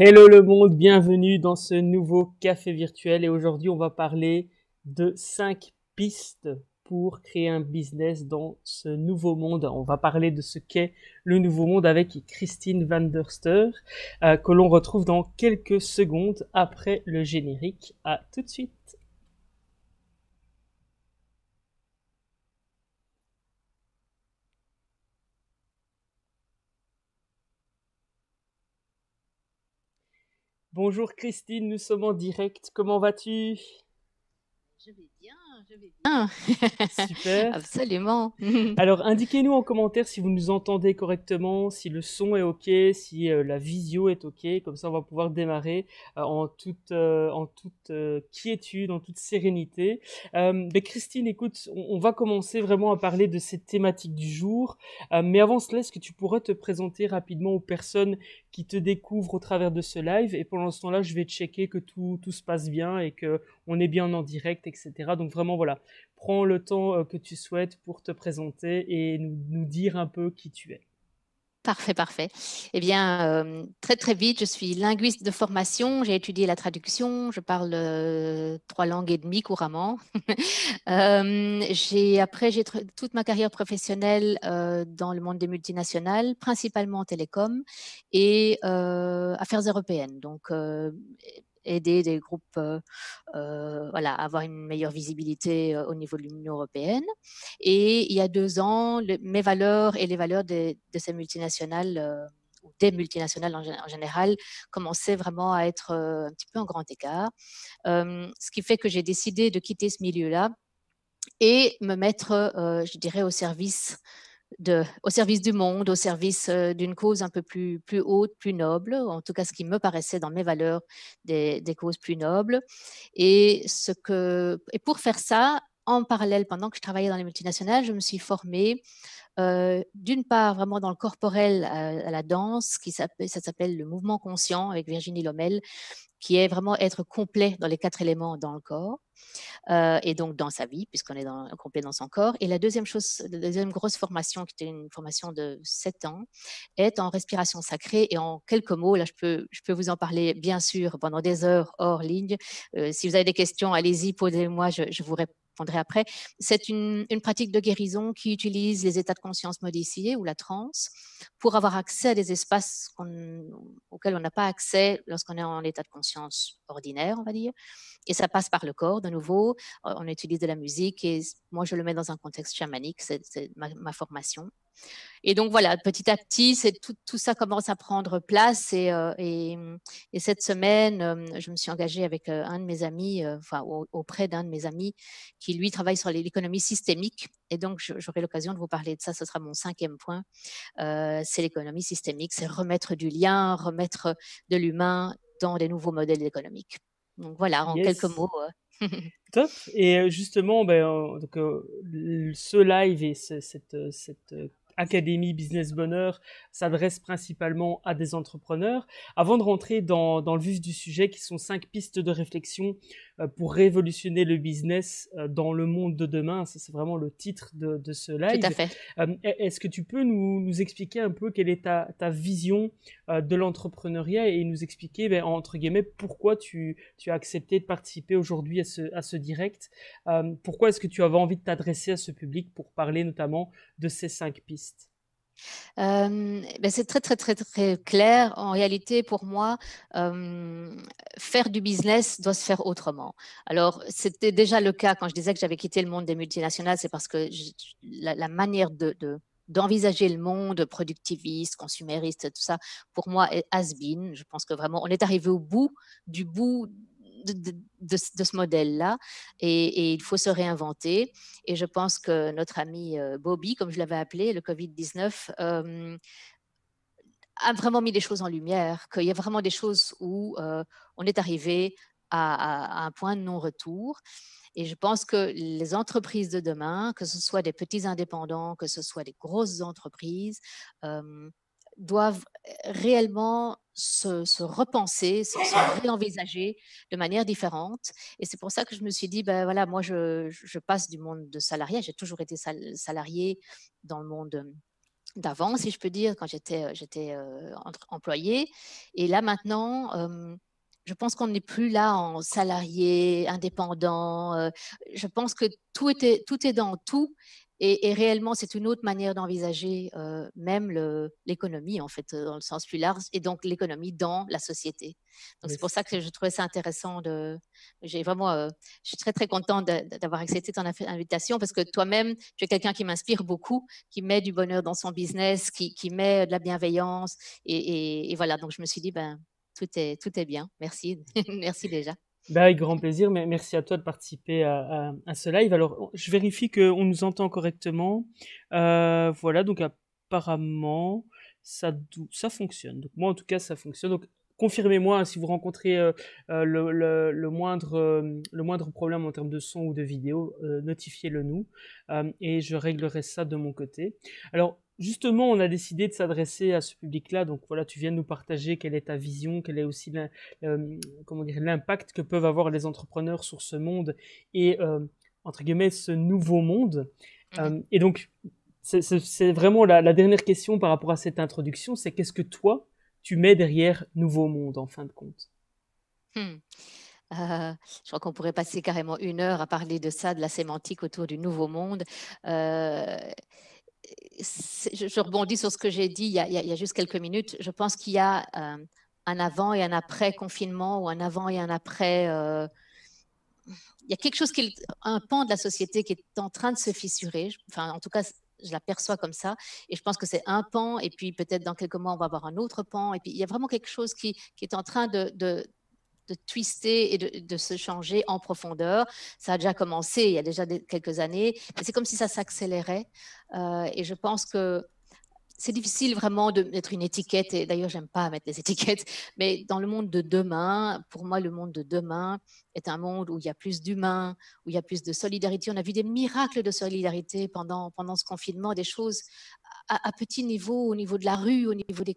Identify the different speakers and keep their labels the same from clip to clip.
Speaker 1: Hello le monde, bienvenue dans ce nouveau café virtuel et aujourd'hui on va parler de 5 pistes pour créer un business dans ce nouveau monde. On va parler de ce qu'est le nouveau monde avec Christine Van der euh, que l'on retrouve dans quelques secondes après le générique. A tout de suite. Bonjour Christine, nous sommes en direct. Comment vas-tu Je
Speaker 2: vais bien, ah. Absolument.
Speaker 1: Alors, indiquez-nous en commentaire si vous nous entendez correctement, si le son est OK, si euh, la visio est OK. Comme ça, on va pouvoir démarrer euh, en toute, euh, en toute quiétude, en toute sérénité. mais ben, Christine, écoute, on, va commencer vraiment à parler de cette thématique du jour. mais avant cela, est-ce que tu pourrais te présenter rapidement aux personnes qui te découvrent au travers de ce live Et pendant ce temps-là, je vais checker que tout, tout se passe bien et que on est bien en direct, etc. Donc vraiment, voilà, prends le temps euh, que tu souhaites pour te présenter et nous, dire un peu qui tu es.
Speaker 2: Parfait, parfait. Eh bien, euh, très très vite, je suis linguiste de formation, j'ai étudié la traduction, je parle euh, trois langues et demie couramment. j'ai, après, j'ai toute ma carrière professionnelle dans le monde des multinationales, principalement en télécom et affaires européennes. Donc, aider des groupes euh, euh, voilà, à avoir une meilleure visibilité euh, au niveau de l'Union européenne. Et il y a deux ans, mes valeurs et les valeurs de, ces multinationales ou des multinationales en, général commençaient vraiment à être un petit peu en grand écart. ce qui fait que j'ai décidé de quitter ce milieu-là et me mettre, je dirais, au service au service du monde, au service euh, d'une cause un peu plus, plus haute, plus noble, en tout cas ce qui me paraissait dans mes valeurs des, causes plus nobles. Et, ce que, et pour faire ça, en parallèle, pendant que je travaillais dans les multinationales, je me suis formée euh, d'une part vraiment dans le corporel euh, à, la danse, qui ça s'appelle le mouvement conscient avec Virginie Lomel, qui est vraiment être complet dans les quatre éléments dans le corps euh, et donc dans sa vie, puisqu'on est dans, complet dans son corps. Et la deuxième chose, deuxième grosse formation, qui était une formation de 7 ans, est en respiration sacrée. Et en quelques mots, là, je peux, je peux vous en parler, bien sûr, pendant des heures hors ligne. si vous avez des questions, allez-y, posez-moi, je, je vous réponds après. C'est une, pratique de guérison qui utilise les états de conscience modifiés ou la transe pour avoir accès à des espaces auxquels on n'a pas accès lorsqu'on est en état de conscience ordinaire, on va dire. Et ça passe par le corps, de nouveau. Euh, on utilise de la musique et moi, je le mets dans un contexte chamanique, c'est ma formation. Et donc voilà, petit à petit, tout, ça commence à prendre place. Et, euh, et, cette semaine, euh, je me suis engagée avec euh, un de mes amis, enfin auprès d'un de mes amis, qui lui travaille sur l'économie systémique. Et donc j'aurai l'occasion de vous parler de ça. Ce sera mon cinquième point. c'est l'économie systémique, c'est remettre du lien, remettre de l'humain dans des nouveaux modèles économiques. Donc voilà, en quelques mots.
Speaker 1: Top. Et justement, ben, ce live et cette, cette Académie Business Bonheur s'adresse principalement à des entrepreneurs. Avant de rentrer dans, le vif du sujet, qui sont cinq pistes de réflexion euh, pour révolutionner le business euh, dans le monde de demain. Ça, c'est vraiment le titre de, ce live. Tout à fait. Euh, e-, est-ce que tu peux nous, expliquer un peu quelle est ta, vision de l'entrepreneuriat et nous expliquer, ben, entre guillemets, pourquoi tu, as accepté de participer aujourd'hui à ce direct Pourquoi est-ce que tu avais envie de t'adresser à ce public pour parler notamment de ces cinq pistes
Speaker 2: euh, ben, c'est très, très, très, très clair. En réalité, pour moi, euh, faire du business doit se faire autrement. Alors, c'était déjà le cas quand je disais que j'avais quitté le monde des multinationales, c'est parce que la, manière de, d'envisager le monde productiviste, consumériste, tout ça, pour moi, est has been. Je pense que vraiment, on est arrivé au bout du bout de, ce modèle-là et, il faut se réinventer. Et je pense que notre ami euh, Bobby, comme je l'avais appelé, le Covid-19, euh, a vraiment mis des choses en lumière, qu'il y a vraiment des choses où euh, on est arrivé à, un point de non-retour. Et je pense que les entreprises de demain, que ce soit des petits indépendants, que ce soit des grosses entreprises, doivent euh, réellement se, repenser, se, réenvisager de manière différente. Et c'est pour ça que je me suis dit, ben voilà, moi je, passe du monde de salarié, j'ai toujours été salarié dans le monde euh, d'avant, si je peux dire, quand j'étais euh, employée. Et là maintenant, je pense qu'on n'est plus là en salarié, indépendant. je pense que tout est dans tout et, réellement, c'est une autre manière d'envisager euh, même l'économie, en fait, euh, dans le sens plus large, et donc l'économie dans la société. Donc, c'est pour ça que je trouvais ça intéressant. De, j'ai vraiment, euh, je suis très, très contente d'avoir accepté ton invitation parce que toi-même, tu es quelqu'un qui m'inspire beaucoup, qui met du bonheur dans son business, qui, met de la bienveillance. Et, et voilà, donc je me suis dit, ben, tout est, tout est bien. Merci. Merci déjà.
Speaker 1: Bah, avec grand plaisir, mais merci à toi de participer à, ce live. Alors, je vérifie qu'on nous entend correctement. Euh, voilà, donc apparemment, ça, ça fonctionne. Donc, moi, en tout cas, ça fonctionne. Donc, confirmez-moi hein, si vous rencontrez euh, euh, le, moindre, le moindre problème en termes de son ou de vidéo, notifiez-le nous et je réglerai ça de mon côté. Alors, justement, on a décidé de s'adresser à ce public-là. Donc voilà, tu viens de nous partager quelle est ta vision, quel est aussi l'impact que peuvent avoir les entrepreneurs sur ce monde et, euh, entre guillemets, ce nouveau monde. Mmh. Euh, et donc, c'est vraiment la, dernière question par rapport à cette introduction, c'est qu'est-ce que toi, tu mets derrière nouveau monde, en fin de compte
Speaker 2: mmh. euh, je crois qu'on pourrait passer carrément une heure à parler de ça, de la sémantique autour du nouveau monde je, rebondis sur ce que j'ai dit il y, a, juste quelques minutes. Je pense qu'il y a euh, un avant et un après confinement ou un avant et un après. Euh, il y a quelque chose qui est un pan de la société qui est en train de se fissurer. Enfin, en tout cas, je l'aperçois comme ça. Et je pense que c'est un pan. Et puis peut-être dans quelques mois, on va avoir un autre pan. Et puis il y a vraiment quelque chose qui, est en train de, de twister et de, se changer en profondeur. Ça a déjà commencé il y a déjà quelques années, c'est comme si ça s'accélérait. Euh, et je pense que c'est difficile vraiment de mettre une étiquette, et d'ailleurs j'aime pas mettre des étiquettes, mais dans le monde de demain, pour moi le monde de demain est un monde où il y a plus d'humains, où il y a plus de solidarité. On a vu des miracles de solidarité pendant, pendant ce confinement, des choses à, petit niveau, au niveau de la rue, au niveau des,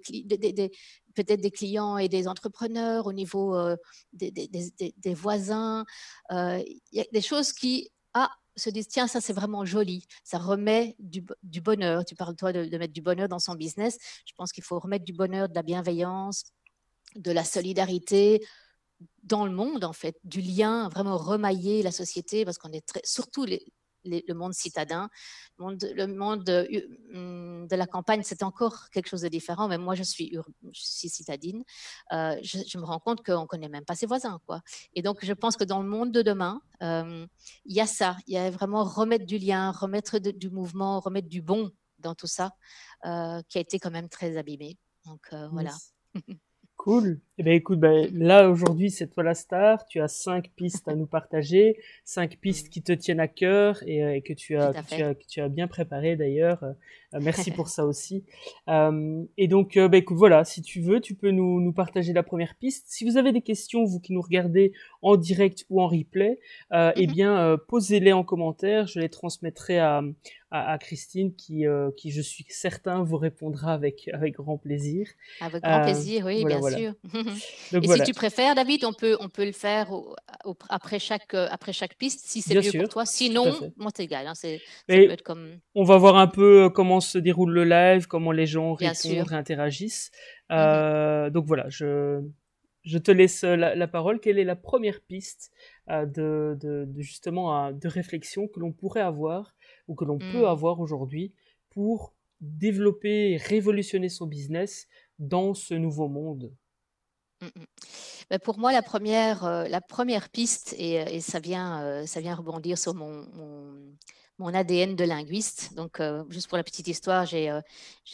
Speaker 2: peut-être des clients et des entrepreneurs, au niveau euh, des, voisins. Euh, il y a des choses qui ah, se disent, tiens, ça c'est vraiment joli, ça remet du, bonheur. Tu parles, toi, de, mettre du bonheur dans son business. Je pense qu'il faut remettre du bonheur, de la bienveillance, de la solidarité, dans le monde, en fait, du lien, vraiment remailler la société, parce qu'on est très, surtout les, le monde citadin, le monde, euh, hum, de, la campagne, c'est encore quelque chose de différent. Mais moi, je suis, citadine. Euh, je, me rends compte qu'on ne connaît même pas ses voisins. Quoi. Et donc, je pense que dans le monde de demain, euh, il y a ça. Il y a vraiment remettre du lien, remettre du mouvement, remettre du bon dans tout ça, qui a été quand même très abîmé. Donc, voilà.
Speaker 1: cool. Eh ben, écoute, ben, là aujourd'hui c'est toi la star. Tu as cinq pistes à nous partager, cinq pistes mm. qui te tiennent à cœur et, euh, que, tu as, bien préparé d'ailleurs. Euh, merci pour ça aussi. Euh, et donc ben, voilà, si tu veux, tu peux nous, partager la première piste. Si vous avez des questions, vous qui nous regardez en direct ou en replay, eh mm-hmm. bien posez-les en commentaire. Je les transmettrai à, Christine qui, je suis certain, vous répondra avec, grand plaisir. Avec grand plaisir, oui, bien sûr. Et si tu
Speaker 2: préfères, David, on peut, on peut le faire après, chaque, euh, après chaque piste, si c'est mieux pour toi. Sinon, moi, c'est égal. Hein,
Speaker 1: on va voir un peu euh, comment se déroule le live, comment les gens répondent et interagissent. Mm-hmm. Euh, donc voilà, je, je te laisse la, parole. Quelle est la première piste de, de, justement de réflexion que l'on pourrait avoir ou que l'on mm. peut avoir aujourd'hui pour développer et révolutionner son business dans ce nouveau monde
Speaker 2: Mmh, mmh. Bah, pour moi, la première, euh, la première piste, et, euh, ça, vient, euh, ça vient rebondir sur mon, mon, ADN de linguiste. Donc, juste pour la petite histoire, j'ai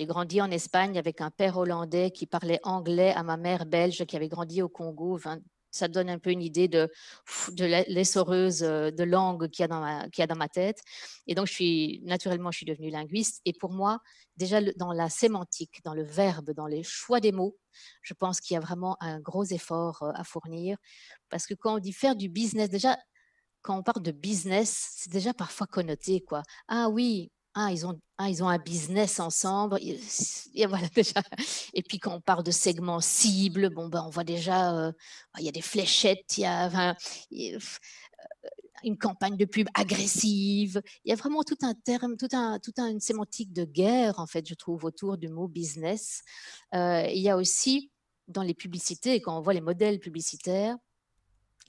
Speaker 2: grandi en Espagne avec un père hollandais qui parlait anglais à ma mère belge qui avait grandi au Congo 20, ça donne un peu une idée de, de l'essoreuse euh, de langue qu'il y, a dans ma, a dans ma tête. Et donc, je suis, naturellement, je suis devenue linguiste. Et pour moi, déjà dans la sémantique, dans le verbe, dans les choix des mots, je pense qu'il y a vraiment un gros effort euh, à fournir. Parce que quand on dit faire du business, déjà, quand on parle de business, c'est déjà parfois connoté, quoi. Ah oui, ah, ils ont, un, ah, ils ont un business ensemble. Et, puis quand on parle de segments cibles, bon, ben, on voit déjà, euh, il y a des fléchettes, il y a euh, une campagne de pub agressive. Il y a vraiment tout un terme, tout un, tout un, une sémantique de guerre, en fait, je trouve, autour du mot business. Euh, il y a aussi dans les publicités, quand on voit les modèles publicitaires,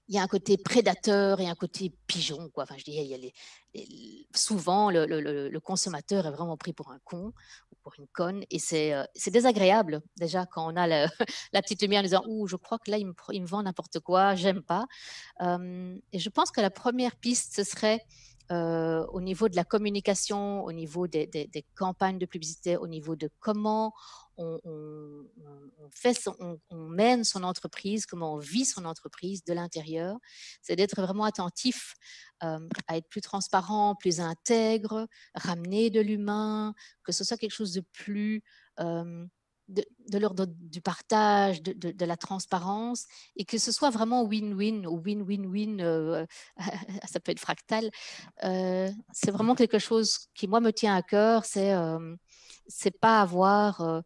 Speaker 2: il y a un côté prédateur et un côté pigeon. Quoi. Enfin, je dis, souvent, le, consommateur est vraiment pris pour un con ou pour une conne. Et c'est euh, désagréable, déjà, quand on a la petite lumière en disant Ouh, je crois que là, il me, vend n'importe quoi, j'aime pas. et je pense que la première piste, ce serait euh, au niveau de la communication, au niveau des, campagnes de publicité, au niveau de comment on, fait on, mène son entreprise, comment on vit son entreprise de l'intérieur. C'est d'être vraiment attentif euh, à être plus transparent, plus intègre, ramener de l'humain, que ce soit quelque chose de plus euh, de, l'ordre du partage, de, la transparence, et que ce soit vraiment win-win ou win-win-win, euh, ça peut être fractal. c'est vraiment quelque chose qui, moi, me tient à cœur, c'est c'est pas avoir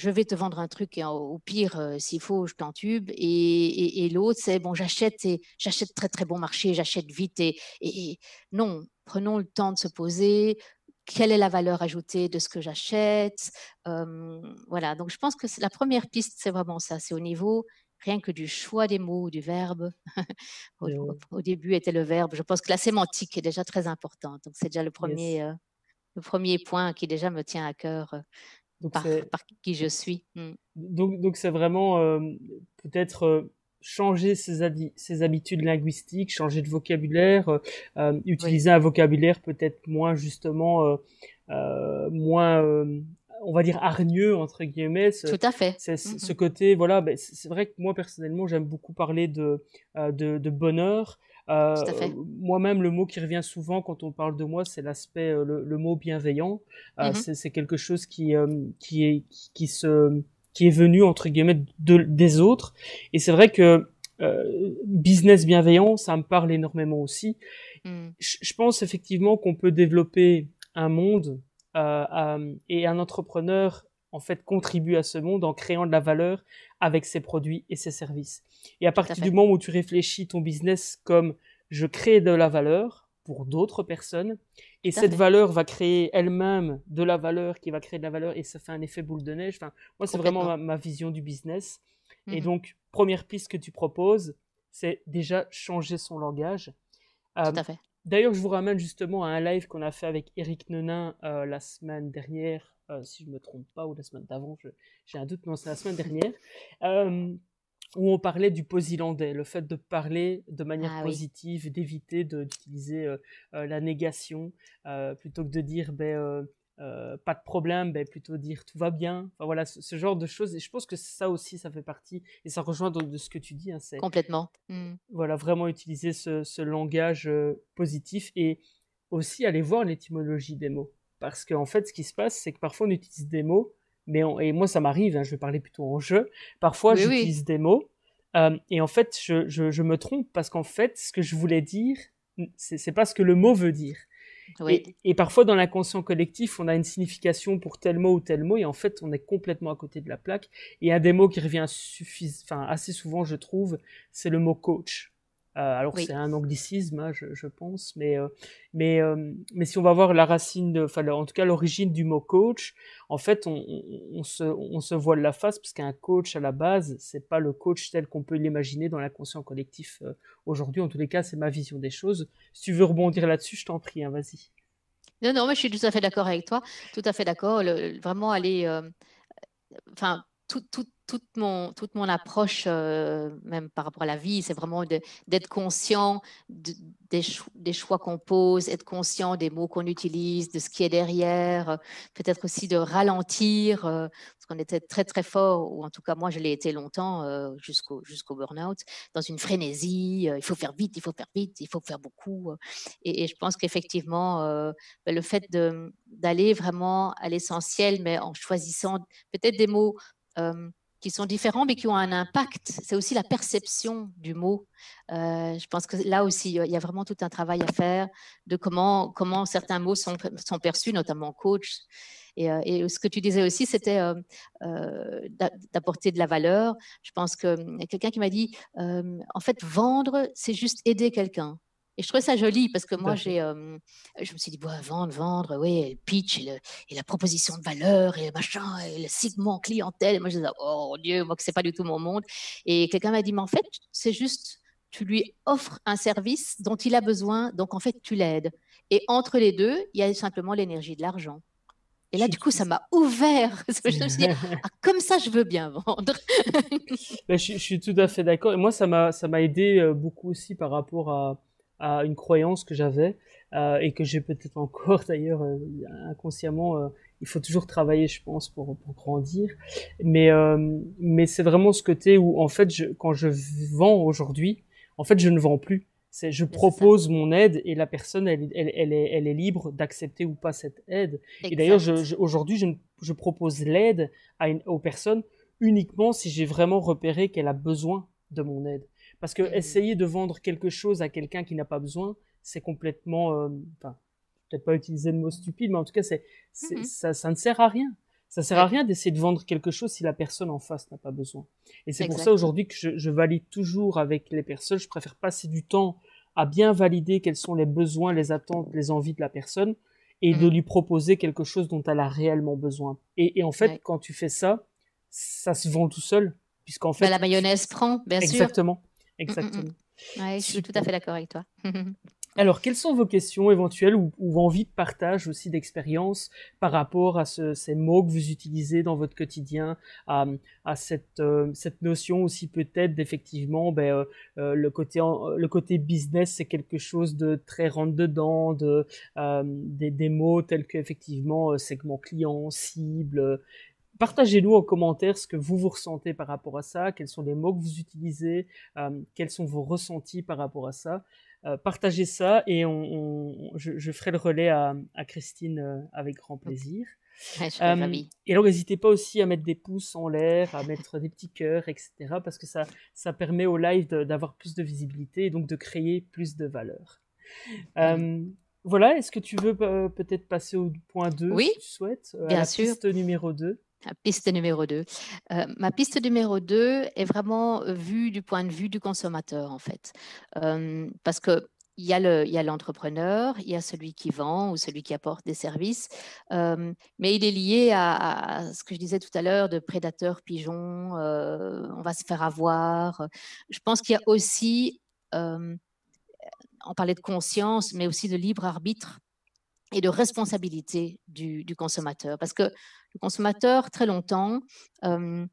Speaker 2: je vais te vendre un truc et au pire, euh, s'il faut, je t'entube. Et, et, l'autre, c'est bon, j'achète et j'achète très très bon marché, j'achète vite. Et, et, non, prenons le temps de se poser. Quelle est la valeur ajoutée de ce que j'achète hum, Voilà, donc je pense que la première piste, c'est vraiment ça. C'est au niveau rien que du choix des mots, du verbe. au, début était le verbe. Je pense que la sémantique est déjà très importante. Donc c'est déjà le premier, euh, le premier point qui déjà me tient à cœur euh, par, qui je suis. Hmm. Donc, donc c'est vraiment euh, peut-être euh, changer
Speaker 1: ses, habitudes linguistiques, changer de vocabulaire, euh, utiliser un vocabulaire peut-être moins justement, moins, on va dire hargneux entre guillemets. Tout à fait. C'est ce mm-hmm. côté, voilà, ben, c'est vrai que moi personnellement j'aime beaucoup parler de, de bonheur. Euh, moi-même, le mot qui revient souvent quand on parle de moi, c'est l'aspect, euh, le, mot bienveillant. Euh, mm-hmm. c'est quelque chose qui, qui, est, qui, se, qui est venu, entre guillemets, de, des autres. Et c'est vrai que business bienveillant, ça me parle énormément aussi. Mm. Je pense effectivement qu'on peut développer un monde et un entrepreneur en fait contribue à ce monde en créant de la valeur avec ses produits et ses services. Et à partir du moment où tu réfléchis ton business comme je crée de la valeur pour d'autres personnes et cette valeur va créer elle-même de la valeur qui va créer de la valeur et ça fait un effet boule de neige. Enfin, moi, c'est vraiment ma, vision du business. Et mmh donc, première piste que tu proposes, c'est déjà changer son langage. Euh, à fait. D'ailleurs, je vous ramène justement à un live qu'on a fait avec Eric Nenin euh, la semaine dernière, euh, si je me trompe pas, ou la semaine d'avant, j'ai un doute, non, c'est la semaine dernière, euh, où on parlait du posilandais, le fait de parler de manière ah positive, d'éviter d'utiliser euh, la négation, plutôt que de dire, ben, pas de problème, ben, plutôt dire tout va bien. Enfin, voilà, ce, genre de choses. Et je pense que ça aussi, ça fait partie, et ça rejoint de, de ce que tu dis. Hein, Complètement. Hmm. Voilà, vraiment utiliser ce langage positif et aussi aller voir l'étymologie des mots. Parce qu'en fait, ce qui se passe, c'est que parfois on utilise des mots, mais et moi ça m'arrive, hein, je vais parler plutôt en jeu, parfois j'utilise des mots, euh, et en fait je, me trompe parce qu'en fait ce que je voulais dire, c'est pas ce que le mot veut dire. Et, parfois, dans l'inconscient collectif, on a une signification pour tel mot ou tel mot, et en fait, on est complètement à côté de la plaque. Et un des mots qui revient assez souvent, je trouve, c'est le mot coach. Euh, alors c'est un anglicisme, hein, je, pense, mais euh, mais euh, mais si on va voir la racine, de, en tout cas l'origine du mot coach, en fait on, se on voile la face parce qu'un coach à la base c'est pas le coach tel qu'on peut l'imaginer dans la conscience collectif aujourd'hui. En tous les cas, c'est ma vision des choses. Si tu veux rebondir là-dessus, je t'en prie, hein, vas-y.
Speaker 2: Non, non, je suis tout à fait d'accord avec toi, tout à fait d'accord. Vraiment aller, enfin tout, tout toute mon, toute mon approche, euh, même par rapport à la vie, c'est vraiment d'être conscient de, des, choix, qu'on pose, être conscient des mots qu'on utilise, de ce qui est derrière, euh, peut-être aussi de ralentir, euh, parce qu'on était très très fort, ou en tout cas moi je l'ai été longtemps jusqu'au jusqu'au burn-out, dans une frénésie, il faut faire vite, il faut faire vite, il faut faire beaucoup. Et, je pense qu'effectivement, ben, le fait d'aller vraiment à l'essentiel, mais en choisissant peut-être des mots qui sont différents mais qui ont un impact. C'est aussi la perception du mot. Euh, je pense que là aussi, il y a vraiment tout un travail à faire de comment, comment certains mots sont, perçus, notamment coach. Euh, et, ce que tu disais aussi, c'était euh, d'apporter de la valeur. Je pense que quelqu'un qui m'a dit, en fait, vendre, c'est juste aider quelqu'un. Et je trouvais ça joli parce que moi, j'ai, je me suis dit, bon, vendre, vendre, oui, le pitch et, la proposition de valeur et le machin, et le segment clientèle. Et moi, je disais, oh Dieu, moi, que c'est pas du tout mon monde. Et quelqu'un m'a dit, mais en fait, c'est juste, tu lui offres un service dont il a besoin, donc en fait, tu l'aides. Et entre les deux, il y a simplement l'énergie de l'argent. Et là, du coup, ça m'a ouvert. je me suis dit, ah, comme ça, je veux bien vendre.
Speaker 1: je, je, suis tout à fait d'accord. Et moi, ça m'a aidé beaucoup aussi par rapport à, à une croyance que j'avais euh, et que j'ai peut-être encore d'ailleurs euh, inconsciemment. Euh, il faut toujours travailler, je pense, pour, grandir. Mais, mais c'est vraiment ce côté où, en fait, quand je vends aujourd'hui, en fait, je ne vends plus. C'est je propose mon aide et la personne, elle, est, libre d'accepter ou pas cette aide. Et d'ailleurs, aujourd'hui, je, je, propose l'aide à une, aux personnes uniquement si j'ai vraiment repéré qu'elle a besoin de mon aide. Parce que essayer de vendre quelque chose à quelqu'un qui n'a pas besoin, c'est complètement, euh, enfin, peut-être pas utiliser le mot stupide, mais en tout cas, c'est, ça, ça, ne sert à rien. Ça sert à rien d'essayer de vendre quelque chose si la personne en face n'a pas besoin. Et c'est pour ça aujourd'hui que je, je, valide toujours avec les personnes. Je préfère passer du temps à bien valider quels sont les besoins, les attentes, les envies de la personne et de lui proposer quelque chose dont elle a réellement besoin. Et, et en fait, quand tu fais ça, ça se vend tout seul. Puisqu'en bah, fait. la mayonnaise prend, bien sûr. Exactement. Exactement.
Speaker 2: je suis tout à fait d'accord avec toi.
Speaker 1: Alors, quelles sont vos questions éventuelles ou, ou envies de partage aussi d'expérience par rapport à ces mots que vous utilisez dans votre quotidien, à, euh, cette, notion aussi peut-être d'effectivement ben, euh, euh, le, côté, le côté business, c'est quelque chose de très rentre-dedans, de, des, des, mots tels que effectivement segment client, cible, Partagez-nous en commentaire ce que vous vous ressentez par rapport à ça, quels sont les mots que vous utilisez, euh, quels sont vos ressentis par rapport à ça. Euh, partagez ça et on, je, ferai le relais à, à Christine euh, avec grand plaisir. et alors n'hésitez pas aussi à mettre des pouces en l'air, à mettre des petits cœurs, etc. Parce que ça, ça permet au live d'avoir plus de visibilité et donc de créer plus de valeur. Voilà, est-ce que tu
Speaker 2: veux peut-être passer au point 2 si tu souhaites la piste numéro 2 piste numéro 2. Euh, ma piste numéro 2 est vraiment euh, vue du point de vue du consommateur, en fait. Euh, parce que il y a l'entrepreneur, il, il, y a celui qui vend ou celui qui apporte des services, mais il est lié à, ce que je disais tout à l'heure de prédateurs pigeons, on va se faire avoir. Je pense qu'il y a aussi, on parlait de conscience, mais aussi de libre arbitre et de responsabilité du, consommateur. Parce que le consommateur, très longtemps, euh,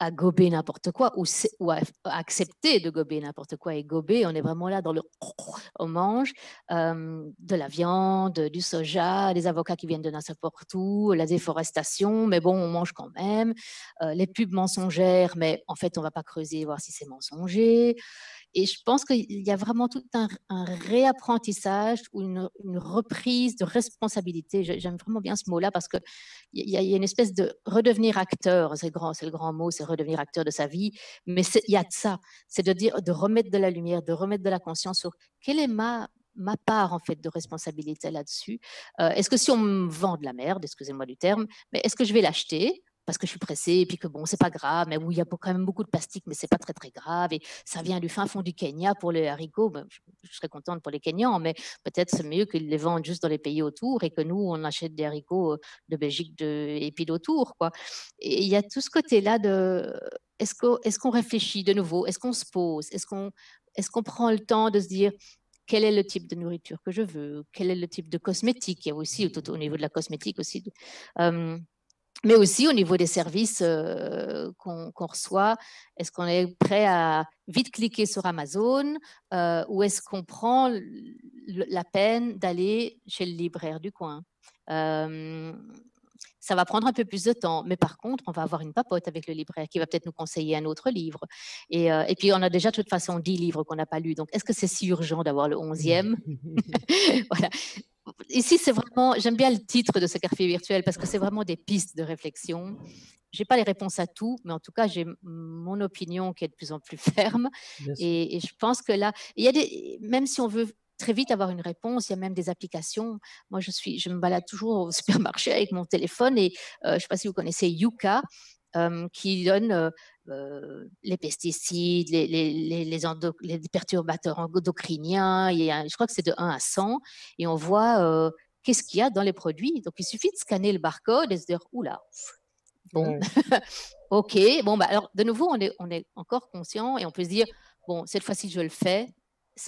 Speaker 2: a gobé n'importe quoi ou, ou a, accepté de gober n'importe quoi. Et gober, on est vraiment là dans le... On mange euh, de la viande, du soja, des avocats qui viennent de n'importe où, la déforestation, mais bon, on mange quand même. Euh, les pubs mensongères, mais en fait, on ne va pas creuser voir si c'est mensonger. Et je pense qu'il y a vraiment tout un, réapprentissage ou une, reprise de responsabilité. J'aime vraiment bien ce mot-là parce qu'il y, a, y a une espèce de redevenir acteur. C'est grand, c'est le grand mot, c'est redevenir acteur de sa vie. Mais il y a de ça. C'est de dire, de remettre de la lumière, de remettre de la conscience sur quelle est ma ma part en fait de responsabilité là-dessus. Euh, est-ce que si on me vend de la merde, excusez-moi du terme, mais est-ce que je vais l'acheter parce que je suis pressée et puis que bon, c'est pas grave, mais où il y a quand même beaucoup de plastique, mais c'est pas très très grave et ça vient du fin fond du Kenya pour les haricots. je, serais contente pour les Kenyans, mais peut-être c'est mieux qu'ils les vendent juste dans les pays autour et que nous on achète des haricots euh, de Belgique de, et puis d'autour quoi. Et il y a tout ce côté-là de est-ce qu'on est réfléchit de nouveau, est-ce qu'on se pose, est-ce qu'on est-ce qu'on prend le temps de se dire quel est le type de nourriture que je veux, quel est le type de cosmétique. Il y a aussi au niveau de la cosmétique aussi mais aussi au niveau des services euh, qu'on reçoit. Est-ce qu'on est prêt à vite cliquer sur Amazon euh, ou est-ce qu'on prend la peine d'aller chez le libraire du coin euh, ça va prendre un peu plus de temps, mais par contre, on va avoir une papote avec le libraire qui va peut-être nous conseiller un autre livre. Et, et, puis, on a déjà de toute façon 10 livres qu'on n'a pas lus. Donc, est-ce que c'est si urgent d'avoir le 11e Voilà ici, c'est vraiment, j'aime bien le titre de ce café virtuel parce que c'est vraiment des pistes de réflexion. Je n'ai pas les réponses à tout, mais en tout cas, j'ai mon opinion qui est de plus en plus ferme. Et, je pense que là, il y a des, même si on veut très vite avoir une réponse. Il y a même des applications. Moi, je, suis, je me balade toujours au supermarché avec mon téléphone et euh, je ne sais pas si vous connaissez Yuka, euh, qui donne euh, euh, les pesticides, les, les, les, les, perturbateurs endocriniens. je crois que c'est de 1 à 100. Et on voit qu'est-ce qu'il y a dans les produits. Donc, il suffit de scanner le barcode et se dire, oula, bon, ok. Bon, bah, alors, de nouveau, on est, on est encore conscient et on peut se dire, bon, cette fois-ci, je le fais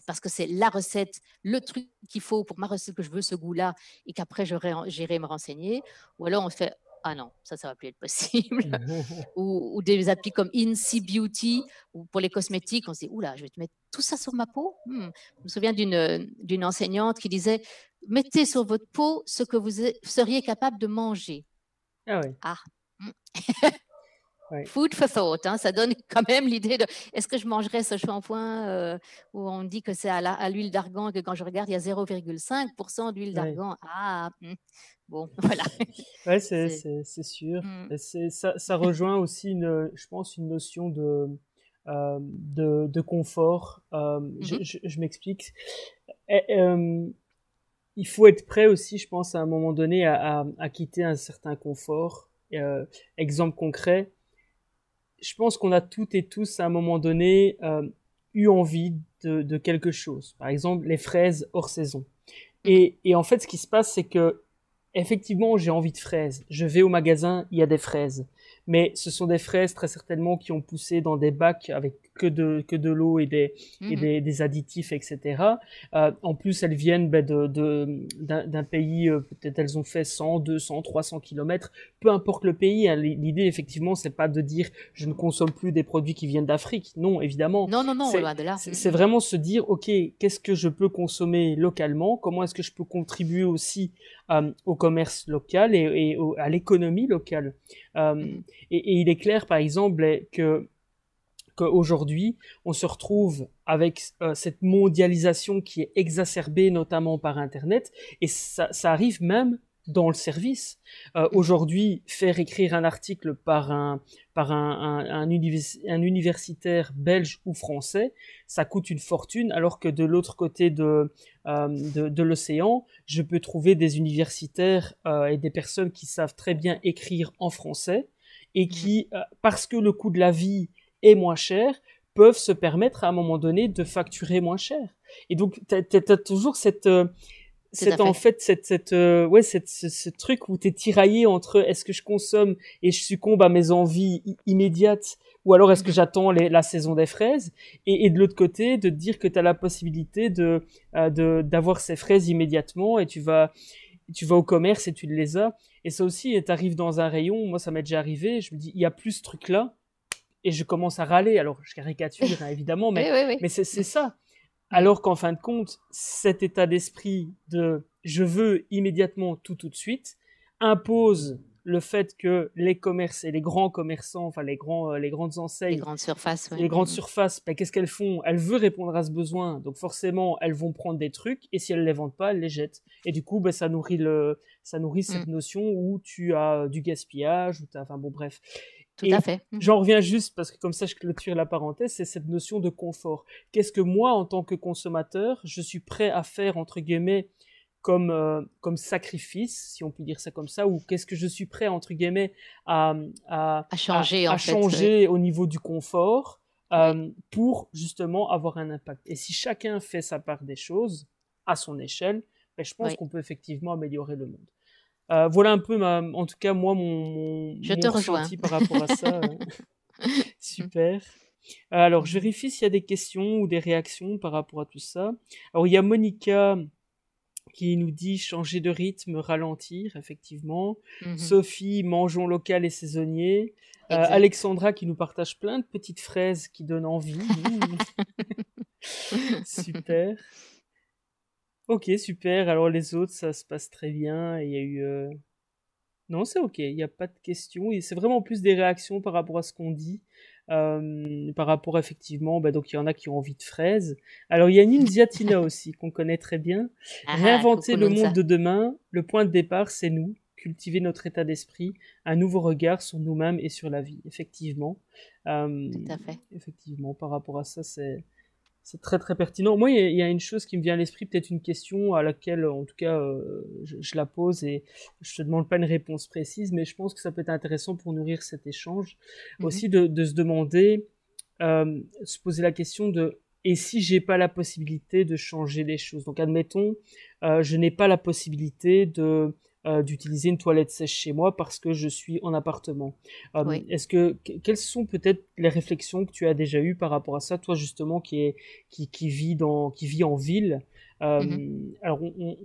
Speaker 2: parce que c'est la recette, le truc qu'il faut pour ma recette que je veux, ce goût-là, et qu'après j'irai me renseigner. Ou alors on fait, ah non, ça, ça va plus être possible. ou, des applis comme INSEE Beauty, ou pour les cosmétiques, on se dit, oula, je vais te mettre tout ça sur ma peau. Hmm. Je me souviens d'une enseignante qui disait, mettez sur votre peau ce que vous seriez capable de manger. Ah oui. Ah. Hmm. Food for thought, hein. ça donne quand même l'idée de est-ce que je mangerais ce shampoing euh, où on dit que c'est à l'huile d'argan que quand je regarde, il y a 0,5% d'huile d'argan. Ah, hmm. Bon, voilà.
Speaker 1: Ouais, c'est sûr. Mmh. c'est Ça, ça, rejoint aussi, une, je pense, une notion de, euh, de, de, confort. Euh, mmh je, m'explique. Eh, euh, il faut être prêt aussi, je pense, à un moment donné, à, à, quitter un certain confort. exemple concret, je pense qu'on a toutes et tous, à un moment donné, eu envie de, de, quelque chose. Par exemple, les fraises hors saison. Mmh. Et, et en fait, ce qui se passe, c'est que effectivement, j'ai envie de fraises. Je vais au magasin, il y a des fraises. Mais ce sont des fraises très certainement qui ont poussé dans des bacs avec que de, que de l'eau et, des, et mhm. des, des, additifs, etc. Euh, en plus, elles viennent ben d'un de, pays, euh, peut-être elles ont fait 100, 200, 300 kilomètres, peu importe le pays. Hein, l'idée, effectivement, c'est pas de dire je ne consomme plus des produits qui viennent d'Afrique. Non, évidemment. Non, non, non, de là. Mhm. C'est vraiment se dire, OK, qu'est-ce que je peux consommer localement Comment est-ce que je peux contribuer aussi euh, au commerce local et, à l'économie locale mhm. et, et, il est clair, par exemple, ben, que qu'aujourd'hui, on se retrouve avec euh, cette mondialisation qui est exacerbée notamment par Internet, et ça, arrive même dans le service. Euh, aujourd'hui, faire écrire un article par un, par un, un, universitaire belge ou français, ça coûte une fortune, alors que de l'autre côté de, euh, de, l'océan, je peux trouver des universitaires et des personnes qui savent très bien écrire en français et mmh. qui, parce que le coût de la vie et moins cher peuvent se permettre à un moment donné de facturer moins cher. Et donc, tu as, toujours cette, euh, en fait, cette, euh, ouais, ce, truc où tu es tiraillé entre est-ce que je consomme et je succombe à mes envies immédiates ou alors est-ce que j'attends la saison des fraises et, de l'autre côté, de te dire que tu as la possibilité euh, de d'avoir ces fraises immédiatement et tu vas tu vas au commerce et tu les as. Et ça aussi, tu arrives dans un rayon, moi ça m'est déjà arrivé, je me dis, il y a plus ce truc-là et je commence à râler. Alors, je caricature, hein, évidemment, mais, c'est ça. Alors qu'en fin de compte, cet état d'esprit de je veux immédiatement tout tout de suite impose le fait que les commerces et les grands commerçants, enfin les, grands, euh, les grandes enseignes, les grandes surfaces, les grandes surfaces, ben, qu'est-ce qu'elles font Elles veulent répondre à ce besoin, donc forcément elles vont prendre des trucs et si elles ne les vendent pas, elles les jettent. Et du coup, ben, ça nourrit le, ça nourrit cette mm. notion où tu as euh, du gaspillage, ou enfin bon bref. Tout à fait. Mmh. J'en reviens juste parce que comme ça je clôture la parenthèse, c'est cette notion de confort. Qu'est-ce que moi en tant que consommateur, je suis prêt à faire entre guillemets comme euh, comme sacrifice, si on peut dire ça comme ça, ou qu'est-ce que je suis prêt entre guillemets à à, à changer, à, changer au niveau du confort euh, pour justement avoir un impact. Et si chacun fait sa part des choses à son échelle, ben, je pense qu'on peut effectivement améliorer le monde. Euh, voilà un peu, en tout cas, moi, mon, ressenti par rapport à ça. Euh. Super. Euh, alors, je vérifie s'il y a des questions ou des réactions par rapport à tout ça. Alors, il y a Monica qui nous dit changer de rythme, ralentir, effectivement. Mhm. Sophie, mangeons local et saisonnier. Alexandra qui nous partage plein de petites fraises qui donnent envie. Mmh. Super. Ok, super. Alors les autres, ça se passe très bien. Il y a eu... Euh, non, c'est ok. Il n'y a pas de questions. Et c'est vraiment plus des réactions par rapport à ce qu'on dit. Euh, par rapport effectivement, bah, donc il y en a qui ont envie de fraises. Alors il y a Ninziatina aussi, qu'on connaît très bien. Ah, Réinventer le monde de demain, le point de départ, c'est nous. Cultiver notre état d'esprit, un nouveau regard sur nous-mêmes et sur la vie. Effectivement. Euh, Tout à fait. Effectivement, par rapport à ça, c'est c'est très très pertinent. Moi, il y, a une chose qui me vient à l'esprit, peut-être une question à laquelle, en tout cas, euh, je, la pose et je ne te demande pas une réponse précise, mais je pense que ça peut être intéressant pour nourrir cet échange mhm. aussi de, se demander, euh, se poser la question de et si j'ai pas la possibilité de changer les choses. Donc, admettons, euh, je n'ai pas la possibilité de euh, d'utiliser une toilette sèche chez moi parce que je suis en appartement. Euh, est-ce que quelles sont peut-être les réflexions que tu as déjà eues par rapport à ça, toi justement qui est qui, qui vit dans qui vit en ville euh, mm-hmm. Alors on,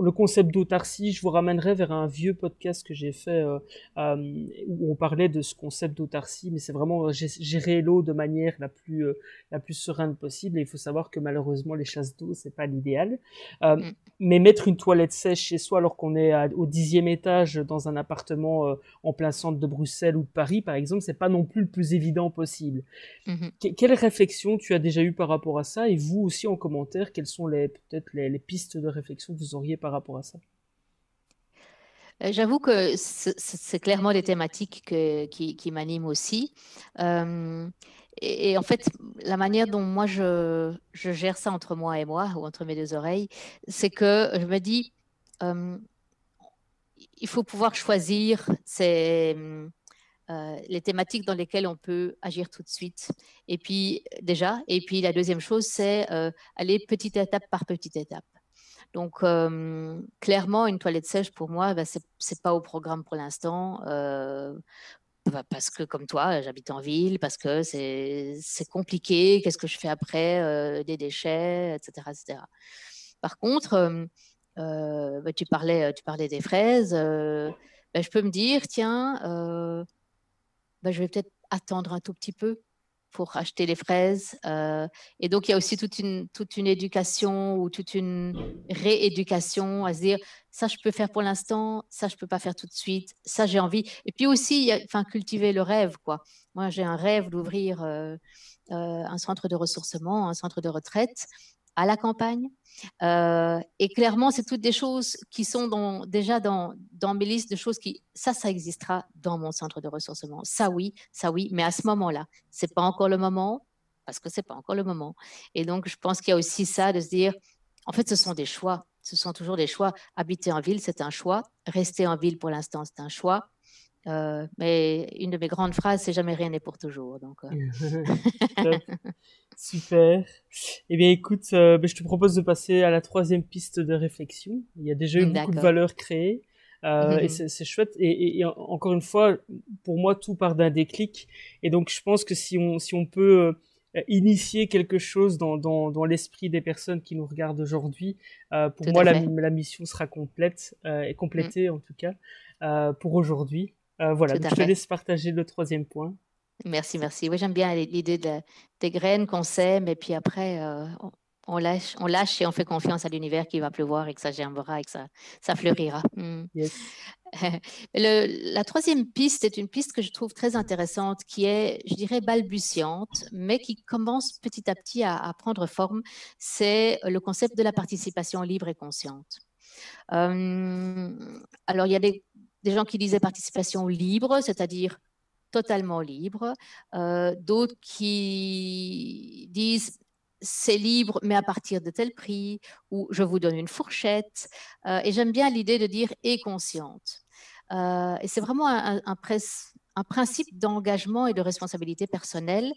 Speaker 1: le concept d'autarcie, je vous ramènerai vers un vieux podcast que j'ai fait euh, euh, où on parlait de ce concept d'autarcie, mais c'est vraiment gérer l'eau de manière la plus euh, la plus sereine possible. Et il faut savoir que malheureusement les chasses d'eau c'est pas l'idéal. Mm. Mais mettre une toilette sèche chez soi alors qu'on est au dixième étage dans un appartement en plein centre de Bruxelles ou de Paris par exemple, c'est pas non plus le plus évident possible. Mm-hmm. Quelles réflexions quelle réflexion tu as déjà eu par rapport à ça et vous aussi en commentaire, quelles sont peut-être les, les pistes de réflexion que vous auriez par rapport à ça
Speaker 2: euh, J'avoue que c'est clairement des thématiques qui, qui m'animent aussi. Euh, et, en fait, la manière dont moi je, je, gère ça entre moi et moi, ou entre mes deux oreilles, c'est que je me dis, euh, il faut pouvoir choisir ces, les thématiques dans lesquelles on peut agir tout de suite. Et puis, déjà, et puis la deuxième chose, c'est aller petite étape par petite étape. Donc, euh, clairement, une toilette sèche, pour moi, bah, ce n'est pas au programme pour l'instant. Euh, bah, parce que, comme toi, j'habite en ville, parce que c'est compliqué, qu'est-ce que je fais après, euh, des déchets, etc. Par contre, bah, tu, parlais, tu parlais des fraises. je peux me dire, tiens, je vais peut-être attendre un tout petit peu pour acheter les fraises. Euh, et donc, il y a aussi toute une, toute une éducation ou toute une rééducation à se dire, ça, je peux faire pour l'instant, ça, je ne peux pas faire tout de suite, ça, j'ai envie. Et puis aussi, enfin, cultiver le rêve, quoi. Moi, j'ai un rêve d'ouvrir euh, euh, un centre de ressourcement, un centre de retraite à la campagne. Euh, et clairement, c'est toutes des choses qui sont dans, déjà dans, dans, mes listes de choses qui, ça, ça existera dans mon centre de ressourcement. Ça, oui, ça, oui, mais à ce moment-là, c'est pas encore le moment parce que c'est pas encore le moment. Et donc, je pense qu'il y a aussi ça de se dire, en fait, ce sont des choix. Ce sont toujours des choix. Habiter en ville, c'est un choix. Rester en ville pour l'instant, c'est un choix. Euh, mais une de mes grandes phrases, c'est jamais rien n'est pour toujours. Donc, euh. Super.
Speaker 1: Eh bien, écoute, euh, ben, je te propose de passer à la troisième piste de réflexion. Il y a déjà eu beaucoup de valeurs créées. et mm-hmm. c'est chouette. Et, encore une fois, pour moi, tout part d'un déclic. Et donc, je pense que si on, peut initier quelque chose dans, l'esprit des personnes qui nous regardent aujourd'hui, pour moi, la, mission sera complète, et complétée mm. en tout cas, pour aujourd'hui. Euh, voilà, je te laisse partager le troisième
Speaker 2: point. Merci, merci. Oui, j'aime bien l'idée des graines qu'on sème et puis après, euh, on, lâche, on lâche et on fait confiance à l'univers qui va pleuvoir et que ça germera et que ça, fleurira. Hmm. la troisième piste est une piste que je trouve très intéressante, qui est, je dirais, balbutiante, mais qui commence petit à petit à, prendre forme. C'est le concept de la participation libre et consciente. Euh, alors, il y a des des gens qui disaient participation libre, c'est-à-dire totalement libre, euh, d'autres qui disent c'est libre, mais à partir de tel prix, ou je vous donne une fourchette. Euh, et j'aime bien l'idée de dire et consciente. Euh, et c'est vraiment un, un principe d'engagement et de responsabilité personnelle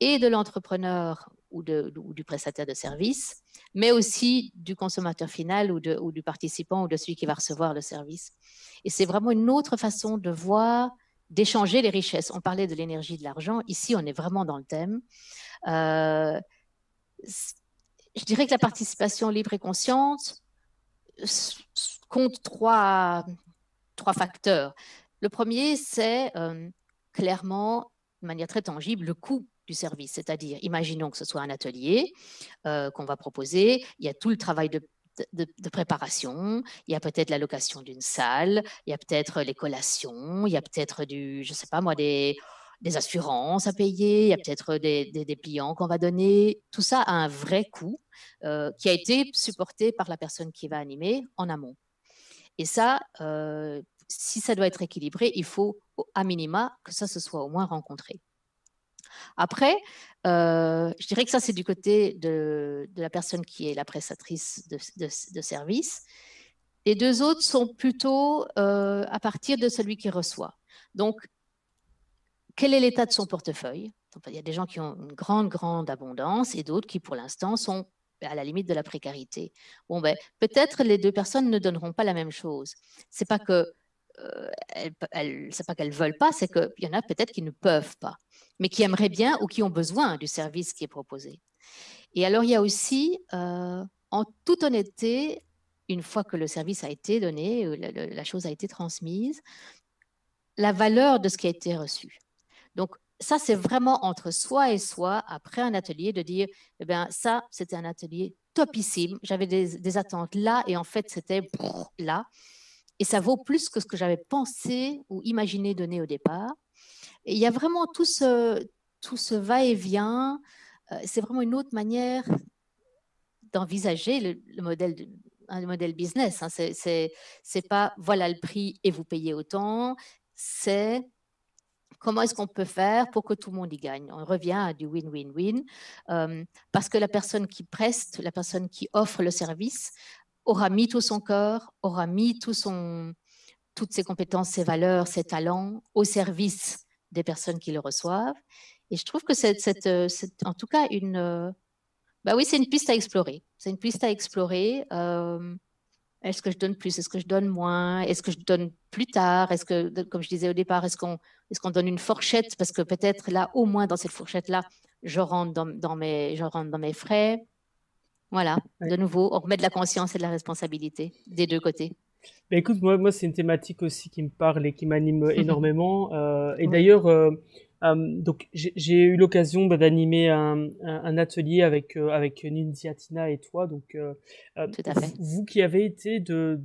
Speaker 2: et de l'entrepreneur ou, de, du prestataire de service, mais aussi du consommateur final ou, de, ou, du participant ou de celui qui va recevoir le service. Et c'est vraiment une autre façon de voir, d'échanger les richesses. On parlait de l'énergie, de l'argent. Ici, on est vraiment dans le thème. Euh, je dirais que la participation libre et consciente compte trois, trois facteurs. Le premier, c'est euh, clairement, de manière très tangible, le coût service. C'est-à-dire, imaginons que ce soit un atelier euh, qu'on va proposer, il y a tout le travail de préparation, il y a peut-être la location d'une salle, il y a peut-être les collations, il y a peut-être du, je sais pas moi, des, des assurances à payer, il y a peut-être des, des, clients qu'on va donner. Tout ça a un vrai coût euh, qui a été supporté par la personne qui va animer en amont. Et ça, euh, si ça doit être équilibré, il faut à minima que ça se soit au moins rencontré. Après, euh, je dirais que ça, c'est du côté de, la personne qui est la prestatrice de, services. de service. Les deux autres sont plutôt euh, à partir de celui qui reçoit. Donc, quel est l'état de son portefeuille Il y a des gens qui ont une grande, grande abondance et d'autres qui, pour l'instant, sont à la limite de la précarité. Bon, ben, peut-être les deux personnes ne donneront pas la même chose. C'est pas que euh, Elle n'est pas qu'elles veulent pas, c'est qu'il y en a peut-être qui ne peuvent pas, mais qui aimeraient bien ou qui ont besoin du service qui est proposé. Et alors, il y a aussi, euh, en toute honnêteté, une fois que le service a été donné, euh, la, chose a été transmise, la valeur de ce qui a été reçu. Donc, ça, c'est vraiment entre soi et soi, après un atelier, de dire, eh bien, ça, c'était un atelier topissime. J'avais des, des, attentes là et en fait, c'était là. Et ça vaut plus que ce que j'avais pensé ou imaginé donner au départ. Et il y a vraiment tout ce, tout ce va-et-vient. Euh, c'est vraiment une autre manière d'envisager le, modèle de, hein, modèle business. Hein. C'est pas voilà le prix et vous payez autant. C'est comment est-ce qu'on peut faire pour que tout le monde y gagne On revient à du win-win-win euh, parce que la personne qui preste, la personne qui offre le service aura mis tout son corps, aura mis tout son, toutes ses compétences, ses valeurs, ses talents au service des personnes qui le reçoivent. Et je trouve que c'est, euh, en tout cas une, euh, bah oui, c'est une piste à explorer. C'est une piste à explorer. Euh, est-ce que je donne plus Est-ce que je donne moins Est-ce que je donne plus tard Est-ce que, comme je disais au départ, est-ce qu'on est qu'on donne une fourchette Parce que peut-être là, au moins dans cette fourchette-là, je rentre dans, dans, mes, je rentre dans mes frais. Voilà, de nouveau, on remet de la conscience et de la responsabilité des deux côtés.
Speaker 1: mais bah, écoute, moi, moi c'est une thématique aussi qui me parle et qui m'anime énormément. Euh, et d'ailleurs, euh, euh, donc j'ai eu l'occasion bah, d'animer un, atelier avec avec Tina et toi. Donc, Tout à fait. vous qui avez été de,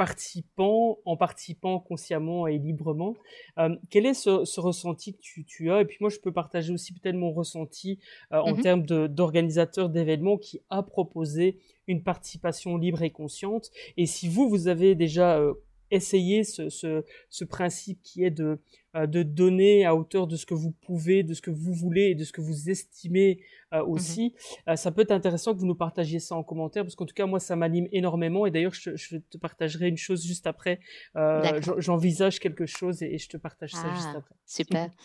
Speaker 1: participant, en participant consciemment et librement. Euh, quel est ce, ressenti que tu, as Et puis moi, je peux partager aussi peut-être mon ressenti euh, en mhm. termes d'organisateur d'événements qui a proposé une participation libre et consciente. Et si vous, vous avez déjà euh, essayer ce, ce, principe qui est de, euh, de donner à hauteur de ce que vous pouvez, de ce que vous voulez et de ce que vous estimez euh, mhm. aussi. Euh, ça peut être intéressant que vous nous partagiez ça en commentaire parce qu'en tout cas, moi, ça m'anime énormément et d'ailleurs, je, te partagerai une chose juste après. J'envisage quelque chose et, je te partage ça juste ah, après. Super.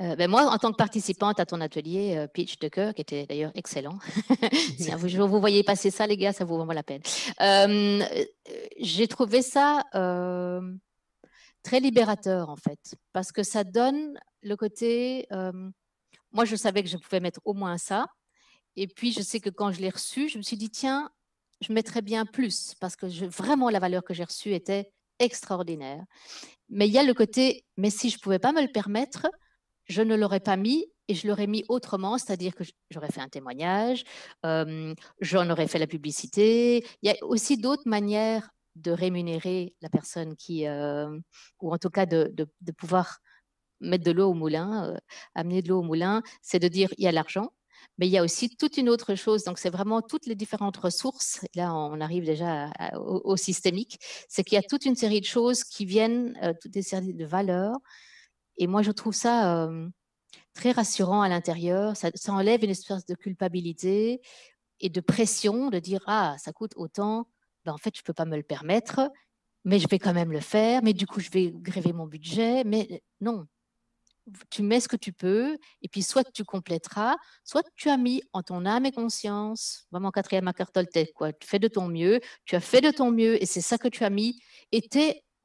Speaker 2: Euh, ben moi, en tant que participante à ton atelier euh, pitch de cœur, qui était d'ailleurs excellent, vous, voyez passer ça, les gars, ça vaut vraiment la peine. Euh, j'ai trouvé ça très libérateur, en fait, parce que ça donne le côté... moi, je savais que je pouvais mettre au moins ça. Et puis, je sais que quand je l'ai reçu, je me suis dit, tiens, je mettrais bien plus, parce que vraiment, la valeur que j'ai reçue était extraordinaire. Mais il y a le côté, mais si je ne pouvais pas me le permettre, je ne l'aurais pas mis et je l'aurais mis autrement, c'est-à-dire que j'aurais fait un témoignage, euh, j'en aurais fait la publicité. Il y a aussi d'autres manières de rémunérer la personne qui, euh, ou en tout cas de, pouvoir mettre de l'eau au moulin, euh, amener de l'eau au moulin, c'est de dire il y a l'argent, mais il y a aussi toute une autre chose. Donc, c'est vraiment toutes les différentes ressources. Là, on arrive déjà au, systémique. C'est qu'il y a toute une série de choses qui viennent, toutes des séries de valeurs et moi, je trouve ça euh, très rassurant à l'intérieur. Ça, enlève une espèce de culpabilité et de pression de dire Ah, ça coûte autant. Ben, en fait, je ne peux pas me le permettre, mais je vais quand même le faire. Mais du coup, je vais gréver mon budget. Mais non, tu mets ce que tu peux, et puis soit tu complèteras, soit tu as mis en ton âme et conscience, vraiment quatrième à quoi, tu fais de ton mieux, tu as fait de ton mieux, et c'est ça que tu as mis, et tu